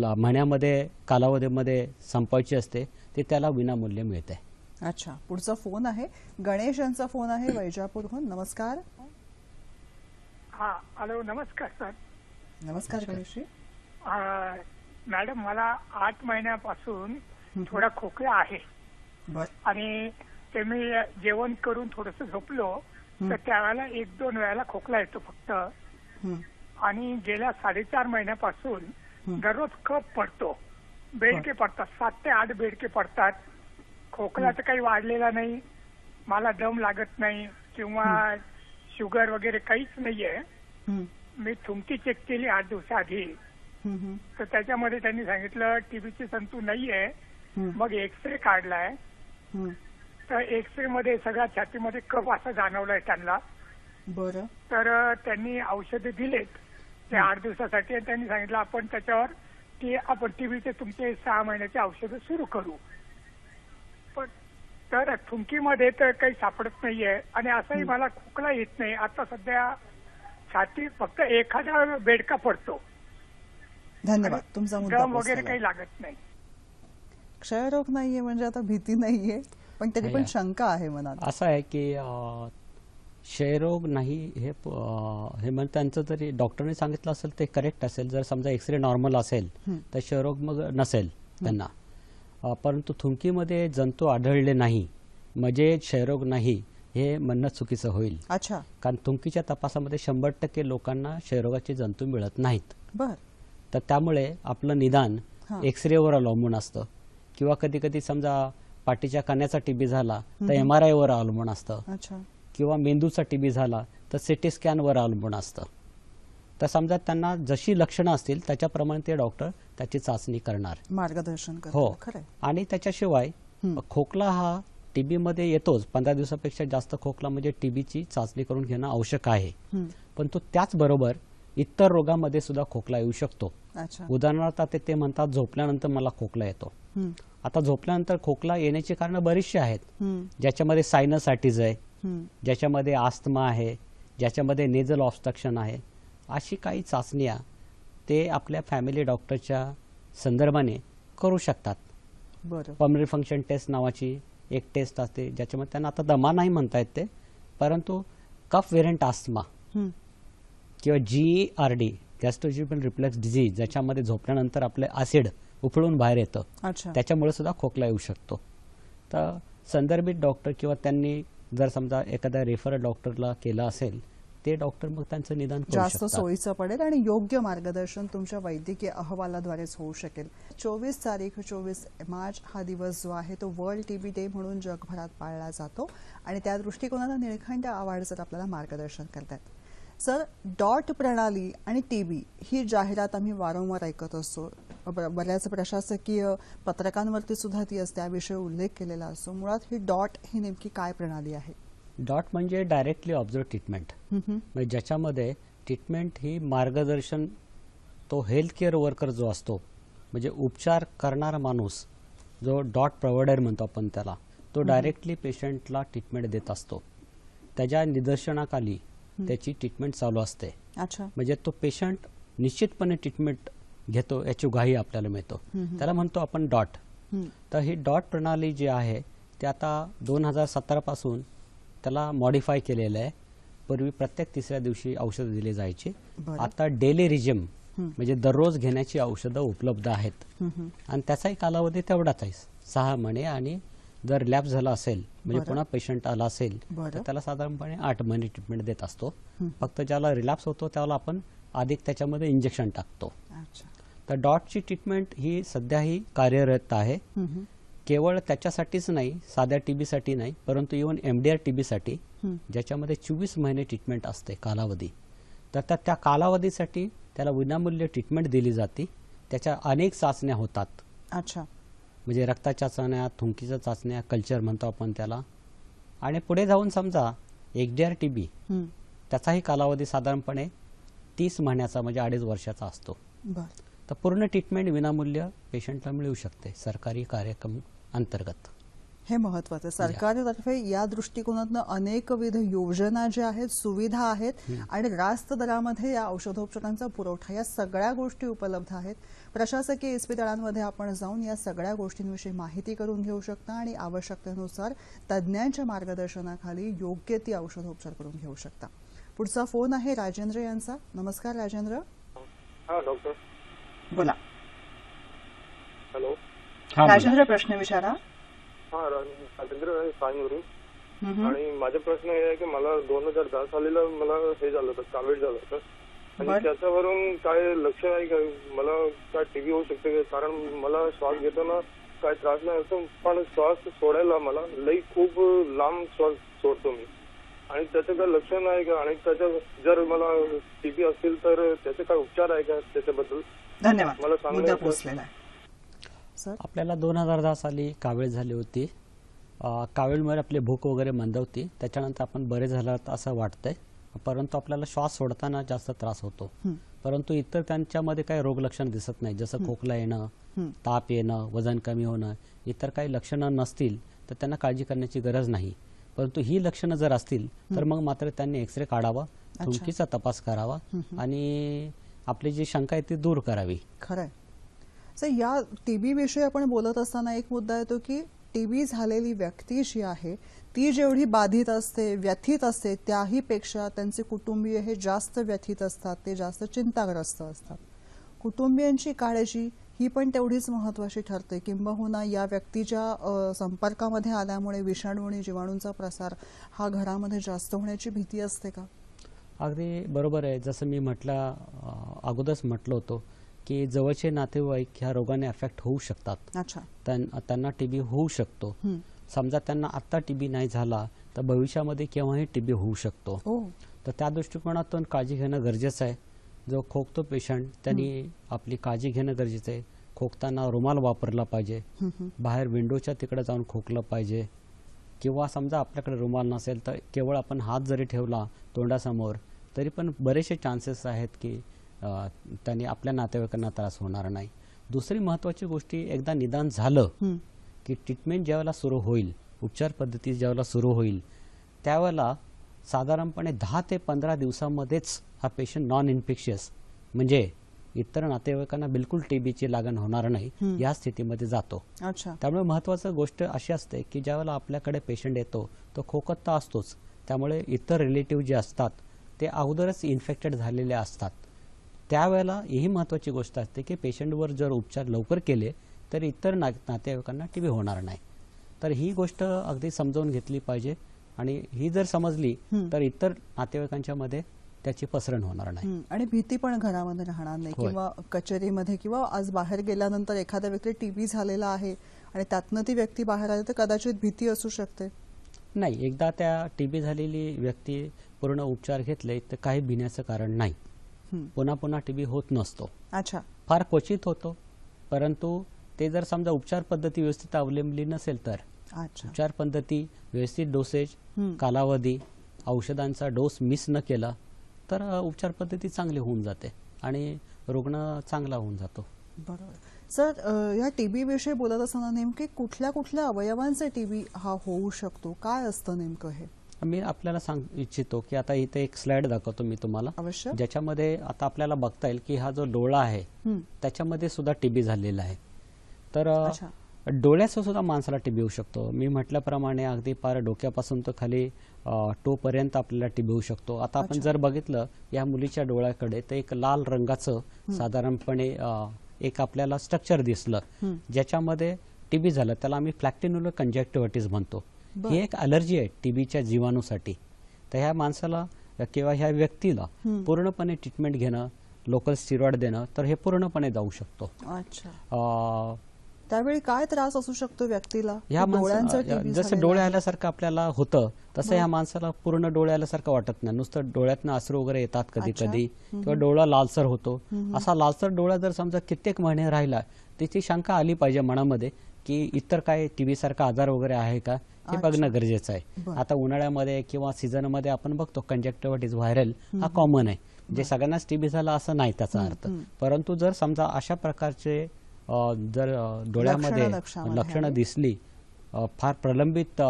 महिन्यामध्ये कालावधीमध्ये संपायची असते ते त्याला विनामूल्य मिळते अच्छा पुढचा फोन आहे गणेश यांचा फोन आहे वैजापूरहून नमस्कार हा हॅलो नमस्कार सर नमस्कार गणेशजी मॅडम मला आठ महिन्यापासून थोडा खोकला आहे आणि ते मी जेवण करून थोडस झोपलो तर त्यावेळेला एक दोन वेळेला खोकला येतो फक्त आणि गेल्या साडेचार महिन्यापासून दररोज कप पडतो बेडके पडतात सात ते आठ बेडके पडतात खोकला तर काही वाढलेला नाही मला दम लागत नाही किंवा शुगर वगैरे काहीच नाहीये मी थुमकी चेक केली आठ दिवसाआधी तर त्याच्यामध्ये त्यांनी सांगितलं टीबीची संतू नाहीये मग एक्सरे काढलाय तर एक्सरे मध्ये सगळ्या छातीमध्ये कप असा जाणवलाय त्यांना बर तर त्यांनी औषधे दिलेत ते आठ दिवसासाठी आणि त्यांनी सांगितलं आपण त्याच्यावर की आपण टीबीचे तुमचे सहा महिन्याचे औषध सुरू करू पण तर थुंकीमध्ये तर काही सापडत नाहीये आणि असंही मला खोकला येत नाही आता सध्या छाती फक्त एखादा बेडका पडतो धन्यवाद तुमचा वगैरे काही लागत नाही क्षयरोग नाहीये म्हणजे आता भीती नाहीये पण तरी पण शंका आहे मनात असं आहे की क्षयरोग नाही हे हे म्हणजे त्यांचं जरी डॉक्टरने सांगितलं असेल ते करेक्ट असेल जर समजा एक्सरे नॉर्मल असेल तर क्षयरोग मग नसेल त्यांना परंतु थुंकीमध्ये जंतू आढळले नाही म्हणजे क्षयरोग नाही हे म्हणणं चुकीचं होईल अच्छा कारण थुंकीच्या तपासामध्ये शंभर टक्के लोकांना क्षयरोगाचे जंतू मिळत नाहीत बर तर त्यामुळे आपलं निदान एक्सरेवर अवलंबून असतं किंवा कधी कधी समजा पाठीच्या कान्याचा टीबी झाला तर एम आर वर अवलंबून असतं किंवा मेंदूचा टी झाला तर स्कॅन स्कॅनवर अवलंबून असतं तर समजा त्यांना जशी लक्षणं असतील त्याच्याप्रमाणे ते डॉक्टर त्याची चाचणी करणार मार्गदर्शन हो आणि त्याच्याशिवाय खोकला हा मध्ये येतोच पंधरा दिवसापेक्षा जास्त खोकला म्हणजे टीबीची चाचणी करून घेणं आवश्यक आहे पण तो त्याचबरोबर इतर रोगामध्ये सुद्धा खोकला येऊ शकतो उदाहरणार्थ ते, ते म्हणतात झोपल्यानंतर मला खोकला येतो आता झोपल्यानंतर खोकला येण्याची कारण बरीचशी आहेत ज्याच्यामध्ये सायनस सायनसायटिस आहे ज्याच्यामध्ये आस्थमा आहे ज्याच्यामध्ये नेझल ऑब्स्ट्रक्शन आहे अशी काही चाचण्या ते आपल्या फॅमिली डॉक्टरच्या संदर्भाने करू शकतात बरं पमरी फंक्शन टेस्ट नावाची एक टेस्ट असते ज्याच्यामध्ये त्यांना आता दमा नाही म्हणता येत ते परंतु कफ वेरियंट आस्थमा किंवा G R D gastroesophageal reflux disease ज्याच्यामध्ये झोपल्यानंतर आपले ऍसिड उफळून बाहेर येतं त्याच्यामुळे सुद्धा खोकला येऊ शकतो तर संदर्भित डॉक्टर किंवा त्यांनी जर समजा एखाद्या रेफर डॉक्टरला केला असेल ते डॉक्टर मग त्यांचं निदान जास्त सोयीचं पडेल आणि योग्य मार्गदर्शन तुमच्या वैद्यकीय अहवालाद्वारेच होऊ शकेल चोवीस तारीख चोवीस मार्च हा दिवस जो आहे तो वर्ल्ड टीबी डे म्हणून जगभरात पाळला जातो आणि त्या दृष्टिकोनाला निळखंड आवाड जर आपल्याला मार्गदर्शन करतात सर डॉट प्रणाली आणि टी व्ही ही जाहिरात आम्ही वारंवार ऐकत असतो बऱ्याच प्रशासकीय पत्रकांवरती सुद्धा ती असते त्याविषयी उल्लेख केलेला असतो मुळात ही डॉट ही नेमकी काय प्रणाली आहे डॉट म्हणजे डायरेक्टली ऑब्झर्व ट्रीटमेंट म्हणजे ज्याच्यामध्ये ट्रीटमेंट ही मार्गदर्शन तो हेल्थ केअर वर्कर जो असतो म्हणजे उपचार करणारा माणूस जो डॉट प्रोव्हायडर म्हणतो आपण त्याला तो डायरेक्टली पेशंटला ट्रीटमेंट देत असतो त्याच्या निदर्शनाखाली त्याची ट्रीटमेंट चालू असते म्हणजे तो पेशंट निश्चितपणे ट्रीटमेंट घेतो याची ग्वाही आपल्याला मिळतो त्याला म्हणतो आपण डॉट तर ही डॉट प्रणाली जी आहे ते आता दोन हजार पासून त्याला मॉडिफाय केलेलं आहे पूर्वी प्रत्येक तिसऱ्या दिवशी औषधं दिली जायची आता डेली रिजिम म्हणजे दररोज घेण्याची औषधं उपलब्ध आहेत आणि त्याचाही कालावधी तेवढाच आहे सहा महिने आणि जर लॅब झाला असेल म्हणजे पुन्हा पेशंट आला असेल तर त्याला साधारणपणे आठ महिने ट्रीटमेंट देत असतो फक्त ज्याला रिलॅप्स होतो त्याला आपण अधिक त्याच्यामध्ये इंजेक्शन टाकतो तर डॉटची ट्रीटमेंट ही सध्याही कार्यरत आहे केवळ त्याच्यासाठीच नाही साध्या टीबीसाठी नाही परंतु इव्हन एमडीआर टीबीसाठी ज्याच्यामध्ये चोवीस महिने ट्रीटमेंट असते कालावधी तर त्या त्या कालावधीसाठी त्याला विनामूल्य ट्रीटमेंट दिली जाते त्याच्या अनेक चाचण्या होतात अच्छा म्हणजे रक्ताच्या चाचण्या थुंकीच्या चाचण्या कल्चर म्हणतो आपण त्याला आणि पुढे जाऊन समजा एक डी आर टी बी त्याचाही कालावधी साधारणपणे तीस महिन्याचा म्हणजे अडीच वर्षाचा असतो तर पूर्ण ट्रीटमेंट विनामूल्य पेशंटला मिळू शकते सरकारी कार्यक्रम अंतर्गत हे महत्वाचं म्हणजे सरकारतर्फे या दृष्टिकोनातनं अनेकविध योजना ज्या आहेत सुविधा आहेत आणि रास्त दरामध्ये या औषधोपचारांचा पुरवठा या सगळ्या गोष्टी उपलब्ध आहेत प्रशासकीय इस्पितळांमध्ये आपण जाऊन या सगळ्या गोष्टींविषयी माहिती करून घेऊ शकता आणि आवश्यकतेनुसार तज्ज्ञांच्या मार्गदर्शनाखाली योग्य ती औषधोपचार करून घेऊ शकता पुढचा फोन आहे राजेंद्र यांचा नमस्कार राजेंद्र डॉक्टर बोला हॅलो राजेंद्र प्रश्न विचारा हा राजेंद्र आणि माझा प्रश्न हे आहे की मला दोन हजार दहा सालीला मला हे झालं होतं कावीड झालं होतं आणि त्याच्यावरून काय लक्ष नाही का मला काय टीव्ही होऊ शकते का कारण मला श्वास घेताना काय त्रास नाही असतो पण श्वास सोडायला मला लई खूप लांब श्वास सोडतो मी आणि त्याचं काय लक्ष नाही का आणि त्याच्या जर मला टीबी असेल तर त्याचे काय उपचार आहे का त्याच्याबद्दल धन्यवाद मला सर आपल्याला दोन हजार दहा साली कावीळ झाली होती कावीळमुळे आपली भूक वगैरे मंदवती त्याच्यानंतर आपण बरे झालात असं वाटतंय परंतु आपल्याला श्वास सोडताना जास्त त्रास होतो परंतु इतर त्यांच्यामध्ये काही रोग लक्षण दिसत नाही जसं खोकला येणं ताप येणं वजन कमी होणं इतर काही लक्षणं नसतील तर त्यांना काळजी करण्याची गरज नाही परंतु ही लक्षणं जर असतील तर मग मात्र त्यांनी एक्सरे काढावा थुंकीचा तपास करावा आणि आपली जी शंका आहे ती दूर करावी खरंय या टीबी विषयी आपण बोलत असताना एक मुद्दा येतो की टी झालेली व्यक्ती जी आहे ती जेवढी बाधित असते व्यथित असते त्याहीपेक्षा त्यांचे कुटुंबीय हे जास्त व्यथित असतात ते जास्त चिंताग्रस्त असतात कुटुंबियांची काळजी ही पण तेवढीच महत्त्वाची ठरते किंबहुना या व्यक्तीच्या संपर्कामध्ये आल्यामुळे विषाणू आणि जीवाणूंचा प्रसार हा घरामध्ये जास्त होण्याची भीती असते का अगदी बरोबर आहे जसं मी म्हटलं अगोदरच म्हटलं होतं की जवळचे नातेवाईक ह्या रोगाने अफेक्ट होऊ शकतात त्यांना टीबी होऊ शकतो समजा त्यांना आता टीबी नाही झाला तर भविष्यामध्ये केव्हाही टीबी होऊ शकतो तर त्या दृष्टिकोनातून काळजी घेणं गरजेचं आहे जो खोकतो पेशंट त्यांनी आपली काळजी घेणं गरजेचं आहे खोकताना रुमाल वापरला पाहिजे बाहेर विंडोच्या तिकडे जाऊन खोकलं पाहिजे किंवा समजा आपल्याकडे रुमाल नसेल तर केवळ आपण हात जरी ठेवला तोंडासमोर तरी पण बरेचसे चान्सेस आहेत की त्यांनी आपल्या नातेवाईकांना त्रास होणार नाही दुसरी महत्वाची गोष्टी एकदा निदान झालं की ट्रीटमेंट ज्यावेळेला सुरू होईल उपचार पद्धती ज्यावेळेला सुरू होईल त्यावेळेला साधारणपणे दहा ते पंधरा दिवसामध्येच हा पेशंट नॉन इन्फेक्शियस म्हणजे इतर नातेवाईकांना बिलकुल टीबीची लागण होणार नाही या स्थितीमध्ये जातो त्यामुळे महत्वाचं गोष्ट अशी असते की ज्यावेळेला आपल्याकडे पेशंट येतो तो खोकत्ता असतोच त्यामुळे इतर रिलेटिव्ह जे असतात ते अगोदरच इन्फेक्टेड झालेले असतात त्यावेळेला ही महत्वाची गोष्ट असते की पेशंटवर जर उपचार लवकर केले तर इतर नातेवाईकांना टी होणार नाही तर ही गोष्ट अगदी समजावून घेतली पाहिजे आणि ही जर समजली तर इतर नातेवाईकांच्या मध्ये त्याची पसरण होणार नाही आणि भीती पण घरामध्ये राहणार नाही किंवा कचेरीमध्ये किंवा आज बाहेर गेल्यानंतर एखादा व्यक्ती टीबी झालेला आहे आणि त्यातनं ती व्यक्ती बाहेर आली तर कदाचित भीती असू शकते नाही एकदा त्या टीबी झालेली व्यक्ती पूर्ण उपचार घेतले तर काही भिण्याचं कारण नाही पुन्हा पुन्हा टीबी होत नसतो अच्छा फार क्वचित होतो परंतु ते जर समजा उपचार पद्धती व्यवस्थित अवलंबली नसेल तर उपचार पद्धती व्यवस्थित डोसेज कालावधी औषधांचा डोस मिस न केला तर उपचार पद्धती चांगली होऊन जाते आणि रुग्ण चांगला होऊन जातो बरोबर सर या टीबी विषयी बोलत असताना नेमके कुठल्या कुठल्या अवयवांचे टीबी हा होऊ शकतो काय असतं नेमकं हे मी आपल्याला सांग इच्छितो की आता इथे एक स्लाइड दाखवतो मी तुम्हाला ज्याच्यामध्ये आता आपल्याला बघता येईल की हा जो डोळा आहे त्याच्यामध्ये सुद्धा टीबी झालेला आहे तर डोळ्याचा सुद्धा माणसाला टीबी होऊ शकतो मी म्हटल्याप्रमाणे अगदी पार डोक्यापासून तर खाली टो पर्यंत आपल्याला टीबी होऊ शकतो आता आपण जर बघितलं या मुलीच्या डोळ्याकडे तर एक लाल रंगाचं साधारणपणे एक आपल्याला स्ट्रक्चर दिसलं ज्याच्यामध्ये टीबी झालं त्याला आम्ही फ्लॅक्टिन्युलर कंजेक्टिव्हिटीज म्हणतो ही एक अलर्जी आहे टीबीच्या जीवाणूसाठी तर ह्या माणसाला किंवा ह्या व्यक्तीला पूर्णपणे ट्रीटमेंट घेणं लोकल स्टिरॉइड देणं तर हे पूर्णपणे जाऊ शकतो त्यावेळी काय त्रास असू शकतो व्यक्तीला जसं डोळे आल्यासारखं आपल्याला होतं तसं ह्या माणसाला पूर्ण डोळे आल्यासारखं वाटत नाही नुसतं डोळ्यातनं आसरू वगैरे येतात कधी कधी किंवा डोळा लालसर होतो असा लालसर डोळा जर समजा कित्येक महिने राहिला त्याची शंका आली पाहिजे मनामध्ये की इतर काय टी सारखा आजार वगैरे आहे का हे बघणं गरजेचं आहे आता उन्हाळ्यामध्ये किंवा मध्ये आपण बघतो इज व्हायरल हा कॉमन आहे जे सगळ्यांनाच टीबी झाला असं नाही त्याचा अर्थ परंतु जर समजा अशा प्रकारचे जर डोळ्यामध्ये लक्षणं दिसली फार प्रलंबित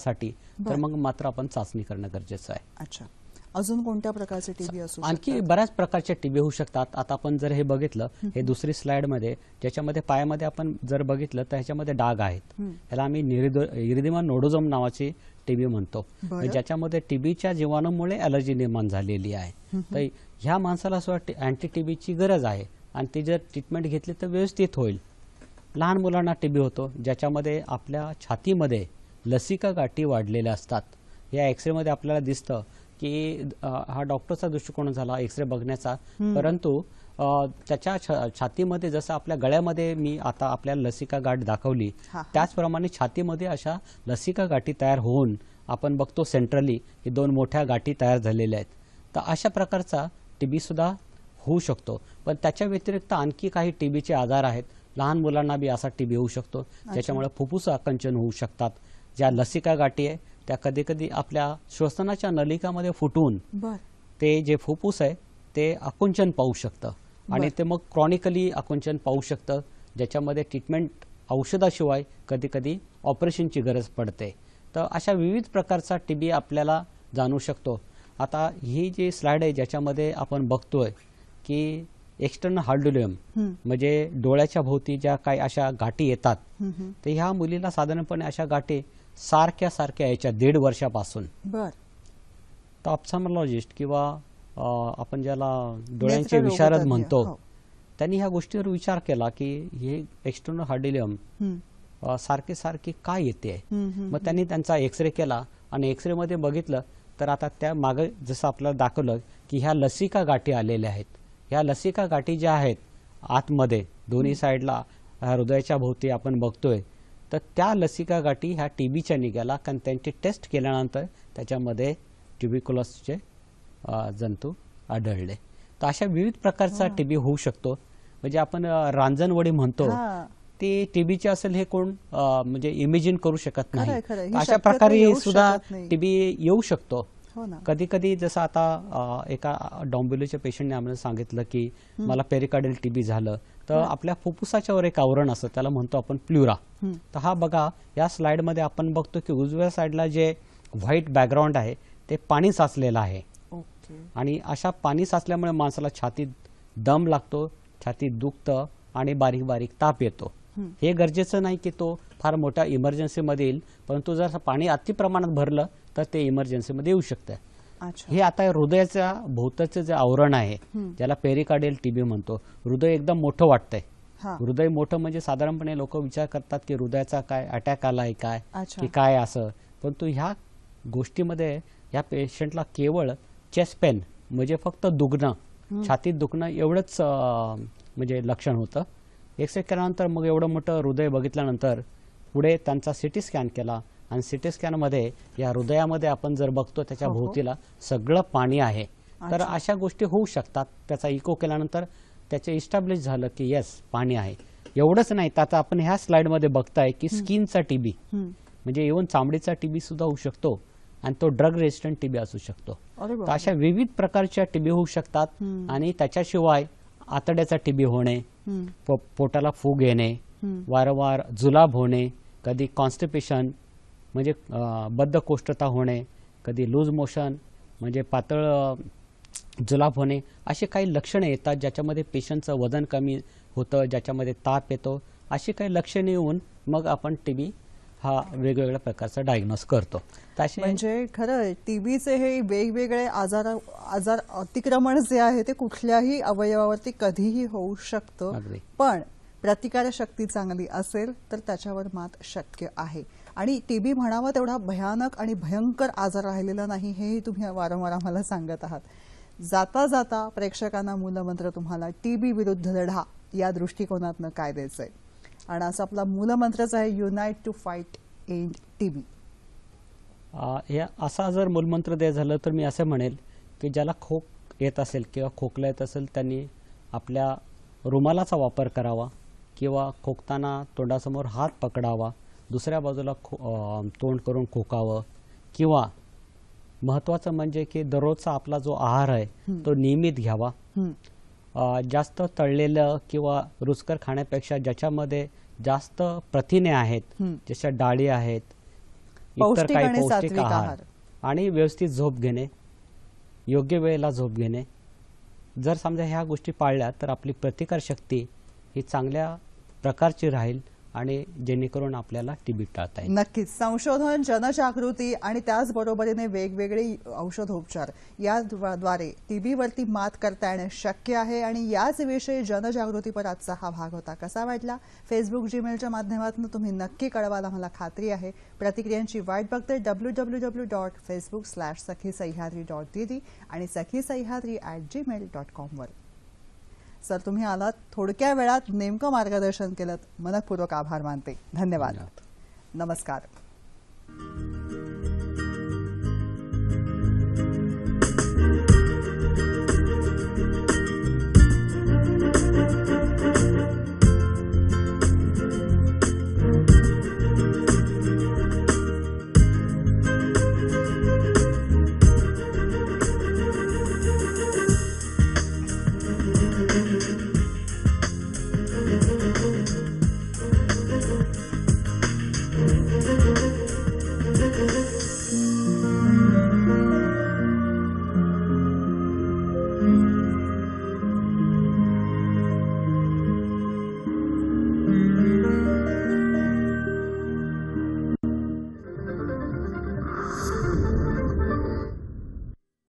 साठी तर मग मात्र आपण चाचणी करणं गरजेचं आहे अच्छा अजून कोणत्या प्रकारचे टीबी असू आणखी बऱ्याच प्रकारचे टीबी होऊ शकतात आता आपण जर हे बघितलं हे दुसरी मध्ये ज्याच्यामध्ये पायामध्ये आपण जर बघितलं तर ह्याच्यामध्ये डाग आहेत ह्याला आम्ही इरिदिमा नोडोजम नावाची टीबी म्हणतो ज्याच्यामध्ये टीबीच्या जीवाणूमुळे अलर्जी निर्माण झालेली आहे तर ह्या माणसाला सुद्धा अँटी टीबीची गरज आहे आणि ती जर ट्रीटमेंट घेतली तर व्यवस्थित होईल लहान मुलांना टीबी होतो ज्याच्यामध्ये आपल्या छातीमध्ये लसिका गाठी वाढलेल्या असतात या एक्सरेमध्ये आपल्याला दिसतं की हा डॉक्टरचा दृष्टिकोन झाला एक्सरे बघण्याचा परंतु त्याच्या छातीमध्ये जसं आपल्या गळ्यामध्ये मी आता आपल्याला लसिका गाठ दाखवली त्याचप्रमाणे छातीमध्ये अशा लसिका गाठी तयार होऊन आपण बघतो सेंट्रली हे दोन मोठ्या गाठी तयार झालेल्या आहेत तर अशा प्रकारचा टीबी सुद्धा होऊ शकतो पण त्याच्या व्यतिरिक्त आणखी काही टीबीचे आजार आहेत लहान मुलांना बी असा टीबी होऊ शकतो ज्याच्यामुळे फुफ्फुस आकंचन होऊ शकतात ज्या लसिका गाठी आहे त्या कधी कधी आपल्या श्वसनाच्या नलिकामध्ये फुटून ते जे फुफ्फुस आहे ते आकुंचन पाहू शकतं आणि ते मग क्रॉनिकली आकुंचन पाहू शकतं ज्याच्यामध्ये ट्रीटमेंट औषधाशिवाय कधी कधी ऑपरेशनची गरज पडते तर अशा विविध प्रकारचा टीबी आपल्याला जाणू शकतो आता ही जी स्लाइड आहे ज्याच्यामध्ये आपण बघतोय की एक्स्टर्नल हार्डुलियम म्हणजे डोळ्याच्या भोवती ज्या काही अशा गाठी येतात तर ह्या मुलीला साधारणपणे अशा गाठी सारख्या सारख्या याच्या दीड वर्षापासून बर तर किंवा आपण ज्याला डोळ्यांचे विशारद म्हणतो हो. त्यांनी ह्या गोष्टीवर विचार केला की हे एक्सटर्नल हार्डिलियम सारखे सारखे काय येते मग त्यांनी त्यांचा एक्सरे केला आणि एक्सरे मध्ये बघितलं तर आता त्या मागे जसं आपल्याला दाखवलं की ह्या लसिका गाठी आलेल्या आहेत ह्या लसिका गाठी ज्या आहेत आतमध्ये दोन्ही साईडला हृदयाच्या भोवती आपण बघतोय तर त्या लसिका गाठी ह्या टी बीच्या निघाला कारण त्यांची टेस्ट केल्यानंतर त्याच्यामध्ये ट्युबिकुलसचे जंतू आढळले तर अशा विविध प्रकारचा टीबी होऊ शकतो म्हणजे आपण रांजणवडी म्हणतो ते टीबीचे असेल हे कोण म्हणजे इमेजिन करू शकत नाही अशा प्रकारे सुद्धा टीबी येऊ शकतो हो कधी कधी जसं आता एका डॉम्बिलोच्या पेशंटने आम्हाला सांगितलं की मला पेरिकार्डियल टीबी झालं तर आपल्या फुफ्फुसाच्यावर एक आवरण असतं त्याला म्हणतो आपण प्ल्युरा तर हा बघा या स्लाइडमध्ये आपण बघतो की उजव्या साईडला जे व्हाईट बॅकग्राऊंड आहे ते पाणी साचलेलं आहे आणि अशा पाणी साचल्यामुळे माणसाला छातीत दम लागतो छातीत दुखतं आणि बारीक बारीक ताप येतो हे गरजेचं नाही की तो फार मोठ्या इमर्जन्सीमध्ये येईल परंतु जर पाणी अति प्रमाणात भरलं तर ते इमर्जन्सीमध्ये येऊ शकतं हे आता हृदयाच्या भोवताचं जे आवरण आहे ज्याला पेरिकार्डियल टीबी म्हणतो हृदय एकदम मोठं वाटतंय हृदय मोठं म्हणजे साधारणपणे लोक विचार करतात की हृदयाचा काय अटॅक आलाय काय की काय असं परंतु ह्या गोष्टीमध्ये या पेशंटला केवळ चेस्ट पेन म्हणजे फक्त दुखणं छातीत दुखणं एवढंच म्हणजे लक्षण होतं एक्सरे केल्यानंतर मग एवढं मोठं हृदय बघितल्यानंतर पुढे त्यांचा सिटी स्कॅन केला आणि सिटी स्कॅनमध्ये या हृदयामध्ये आपण जर बघतो त्याच्या हो, हो. भोवतीला सगळं पाणी आहे तर अशा गोष्टी होऊ शकतात त्याचा इको केल्यानंतर त्याचे इस्टॅब्लिश झालं की येस पाणी आहे एवढंच नाही तर आता आपण ह्या स्लाइडमध्ये बघताय की स्किनचा टीबी म्हणजे इवन चामडीचा टीबी सुद्धा होऊ शकतो आणि तो ड्रग रेजिस्टंट टीबी असू शकतो अशा विविध प्रकारच्या टीबी होऊ शकतात आणि त्याच्याशिवाय आतड्याचा टीबी होणे पोटाला फूग येणे वारंवार जुलाब होणे कधी कॉन्स्टिपेशन म्हणजे बद्धकोष्ठता होणे कधी लूज मोशन म्हणजे पातळ जुलाब होणे असे काही लक्षणे येतात ज्याच्यामध्ये पेशंटचं वजन कमी होतं ज्याच्यामध्ये ताप येतो अशी काही लक्षणे येऊन मग आपण टी हा वेगवेगळ्या प्रकारचा डायग्नोस करतो म्हणजे खरं टी व्हीचे हे वेगवेगळे आजार आजार अतिक्रमण जे आहे ते कुठल्याही अवयवावरती कधीही होऊ शकतं पण प्रतिकारशक्ती चांगली असेल तर त्याच्यावर मात शक्य आहे आणि टी बी म्हणावा तेवढा भयानक आणि भयंकर आजार राहिलेला नाही हेही तुम्ही वारंवार आम्हाला सांगत आहात जाता जाता प्रेक्षकांना मूलमंत्र तुम्हाला टी बी विरुद्ध लढा या दृष्टिकोनातनं काय द्यायचं आहे आणि असं आपला मूलमंत्रच आहे unite to fight in T B या असा जर मूलमंत्र द्याय झालं तर मी असं म्हणेल की ज्याला खोक येत असेल किंवा खोकला येत असेल त्यांनी आपल्या रुमालाचा वापर करावा किंवा खोकताना तोंडासमोर हात पकडावा दुसऱ्या बाजूला खो तोंड करून खोकावं किंवा महत्वाचं म्हणजे की दररोजचा आपला जो आहार आहे तो नियमित घ्यावा जास्त तळलेलं किंवा रुचकर खाण्यापेक्षा ज्याच्यामध्ये जास्त प्रथिने आहेत जशा डाळी आहेत इतर काही पौष्टिक आहार आणि व्यवस्थित झोप घेणे योग्य वेळेला झोप घेणे जर समजा ह्या गोष्टी पाळल्या तर आपली शक्ती ही चांगल्या प्रकारची राहील आणि जेणेकरून आपल्याला टीबी टाळता येईल नक्कीच संशोधन जनजागृती आणि त्याचबरोबरीने वेगवेगळे औषधोपचार याद्वारे टीबीवरती मात करता येणे शक्य आहे आणि याच विषयी जनजागृतीपर आजचा हा भाग होता कसा वाटला फेसबुक जीमेलच्या माध्यमातून तुम्ही नक्की कळवाल आम्हाला खात्री आहे प्रतिक्रियांची वाट बघते W W W dot Facebook slash Sakhi Sahyadri dot दिदी आणि सखी सह्याद्री जीमेल डॉट कॉमवर सर तुम्ही आलात थोडक्या वेळात नेमकं मार्गदर्शन केलं मनपूर्वक आभार मानते धन्यवाद नमस्कार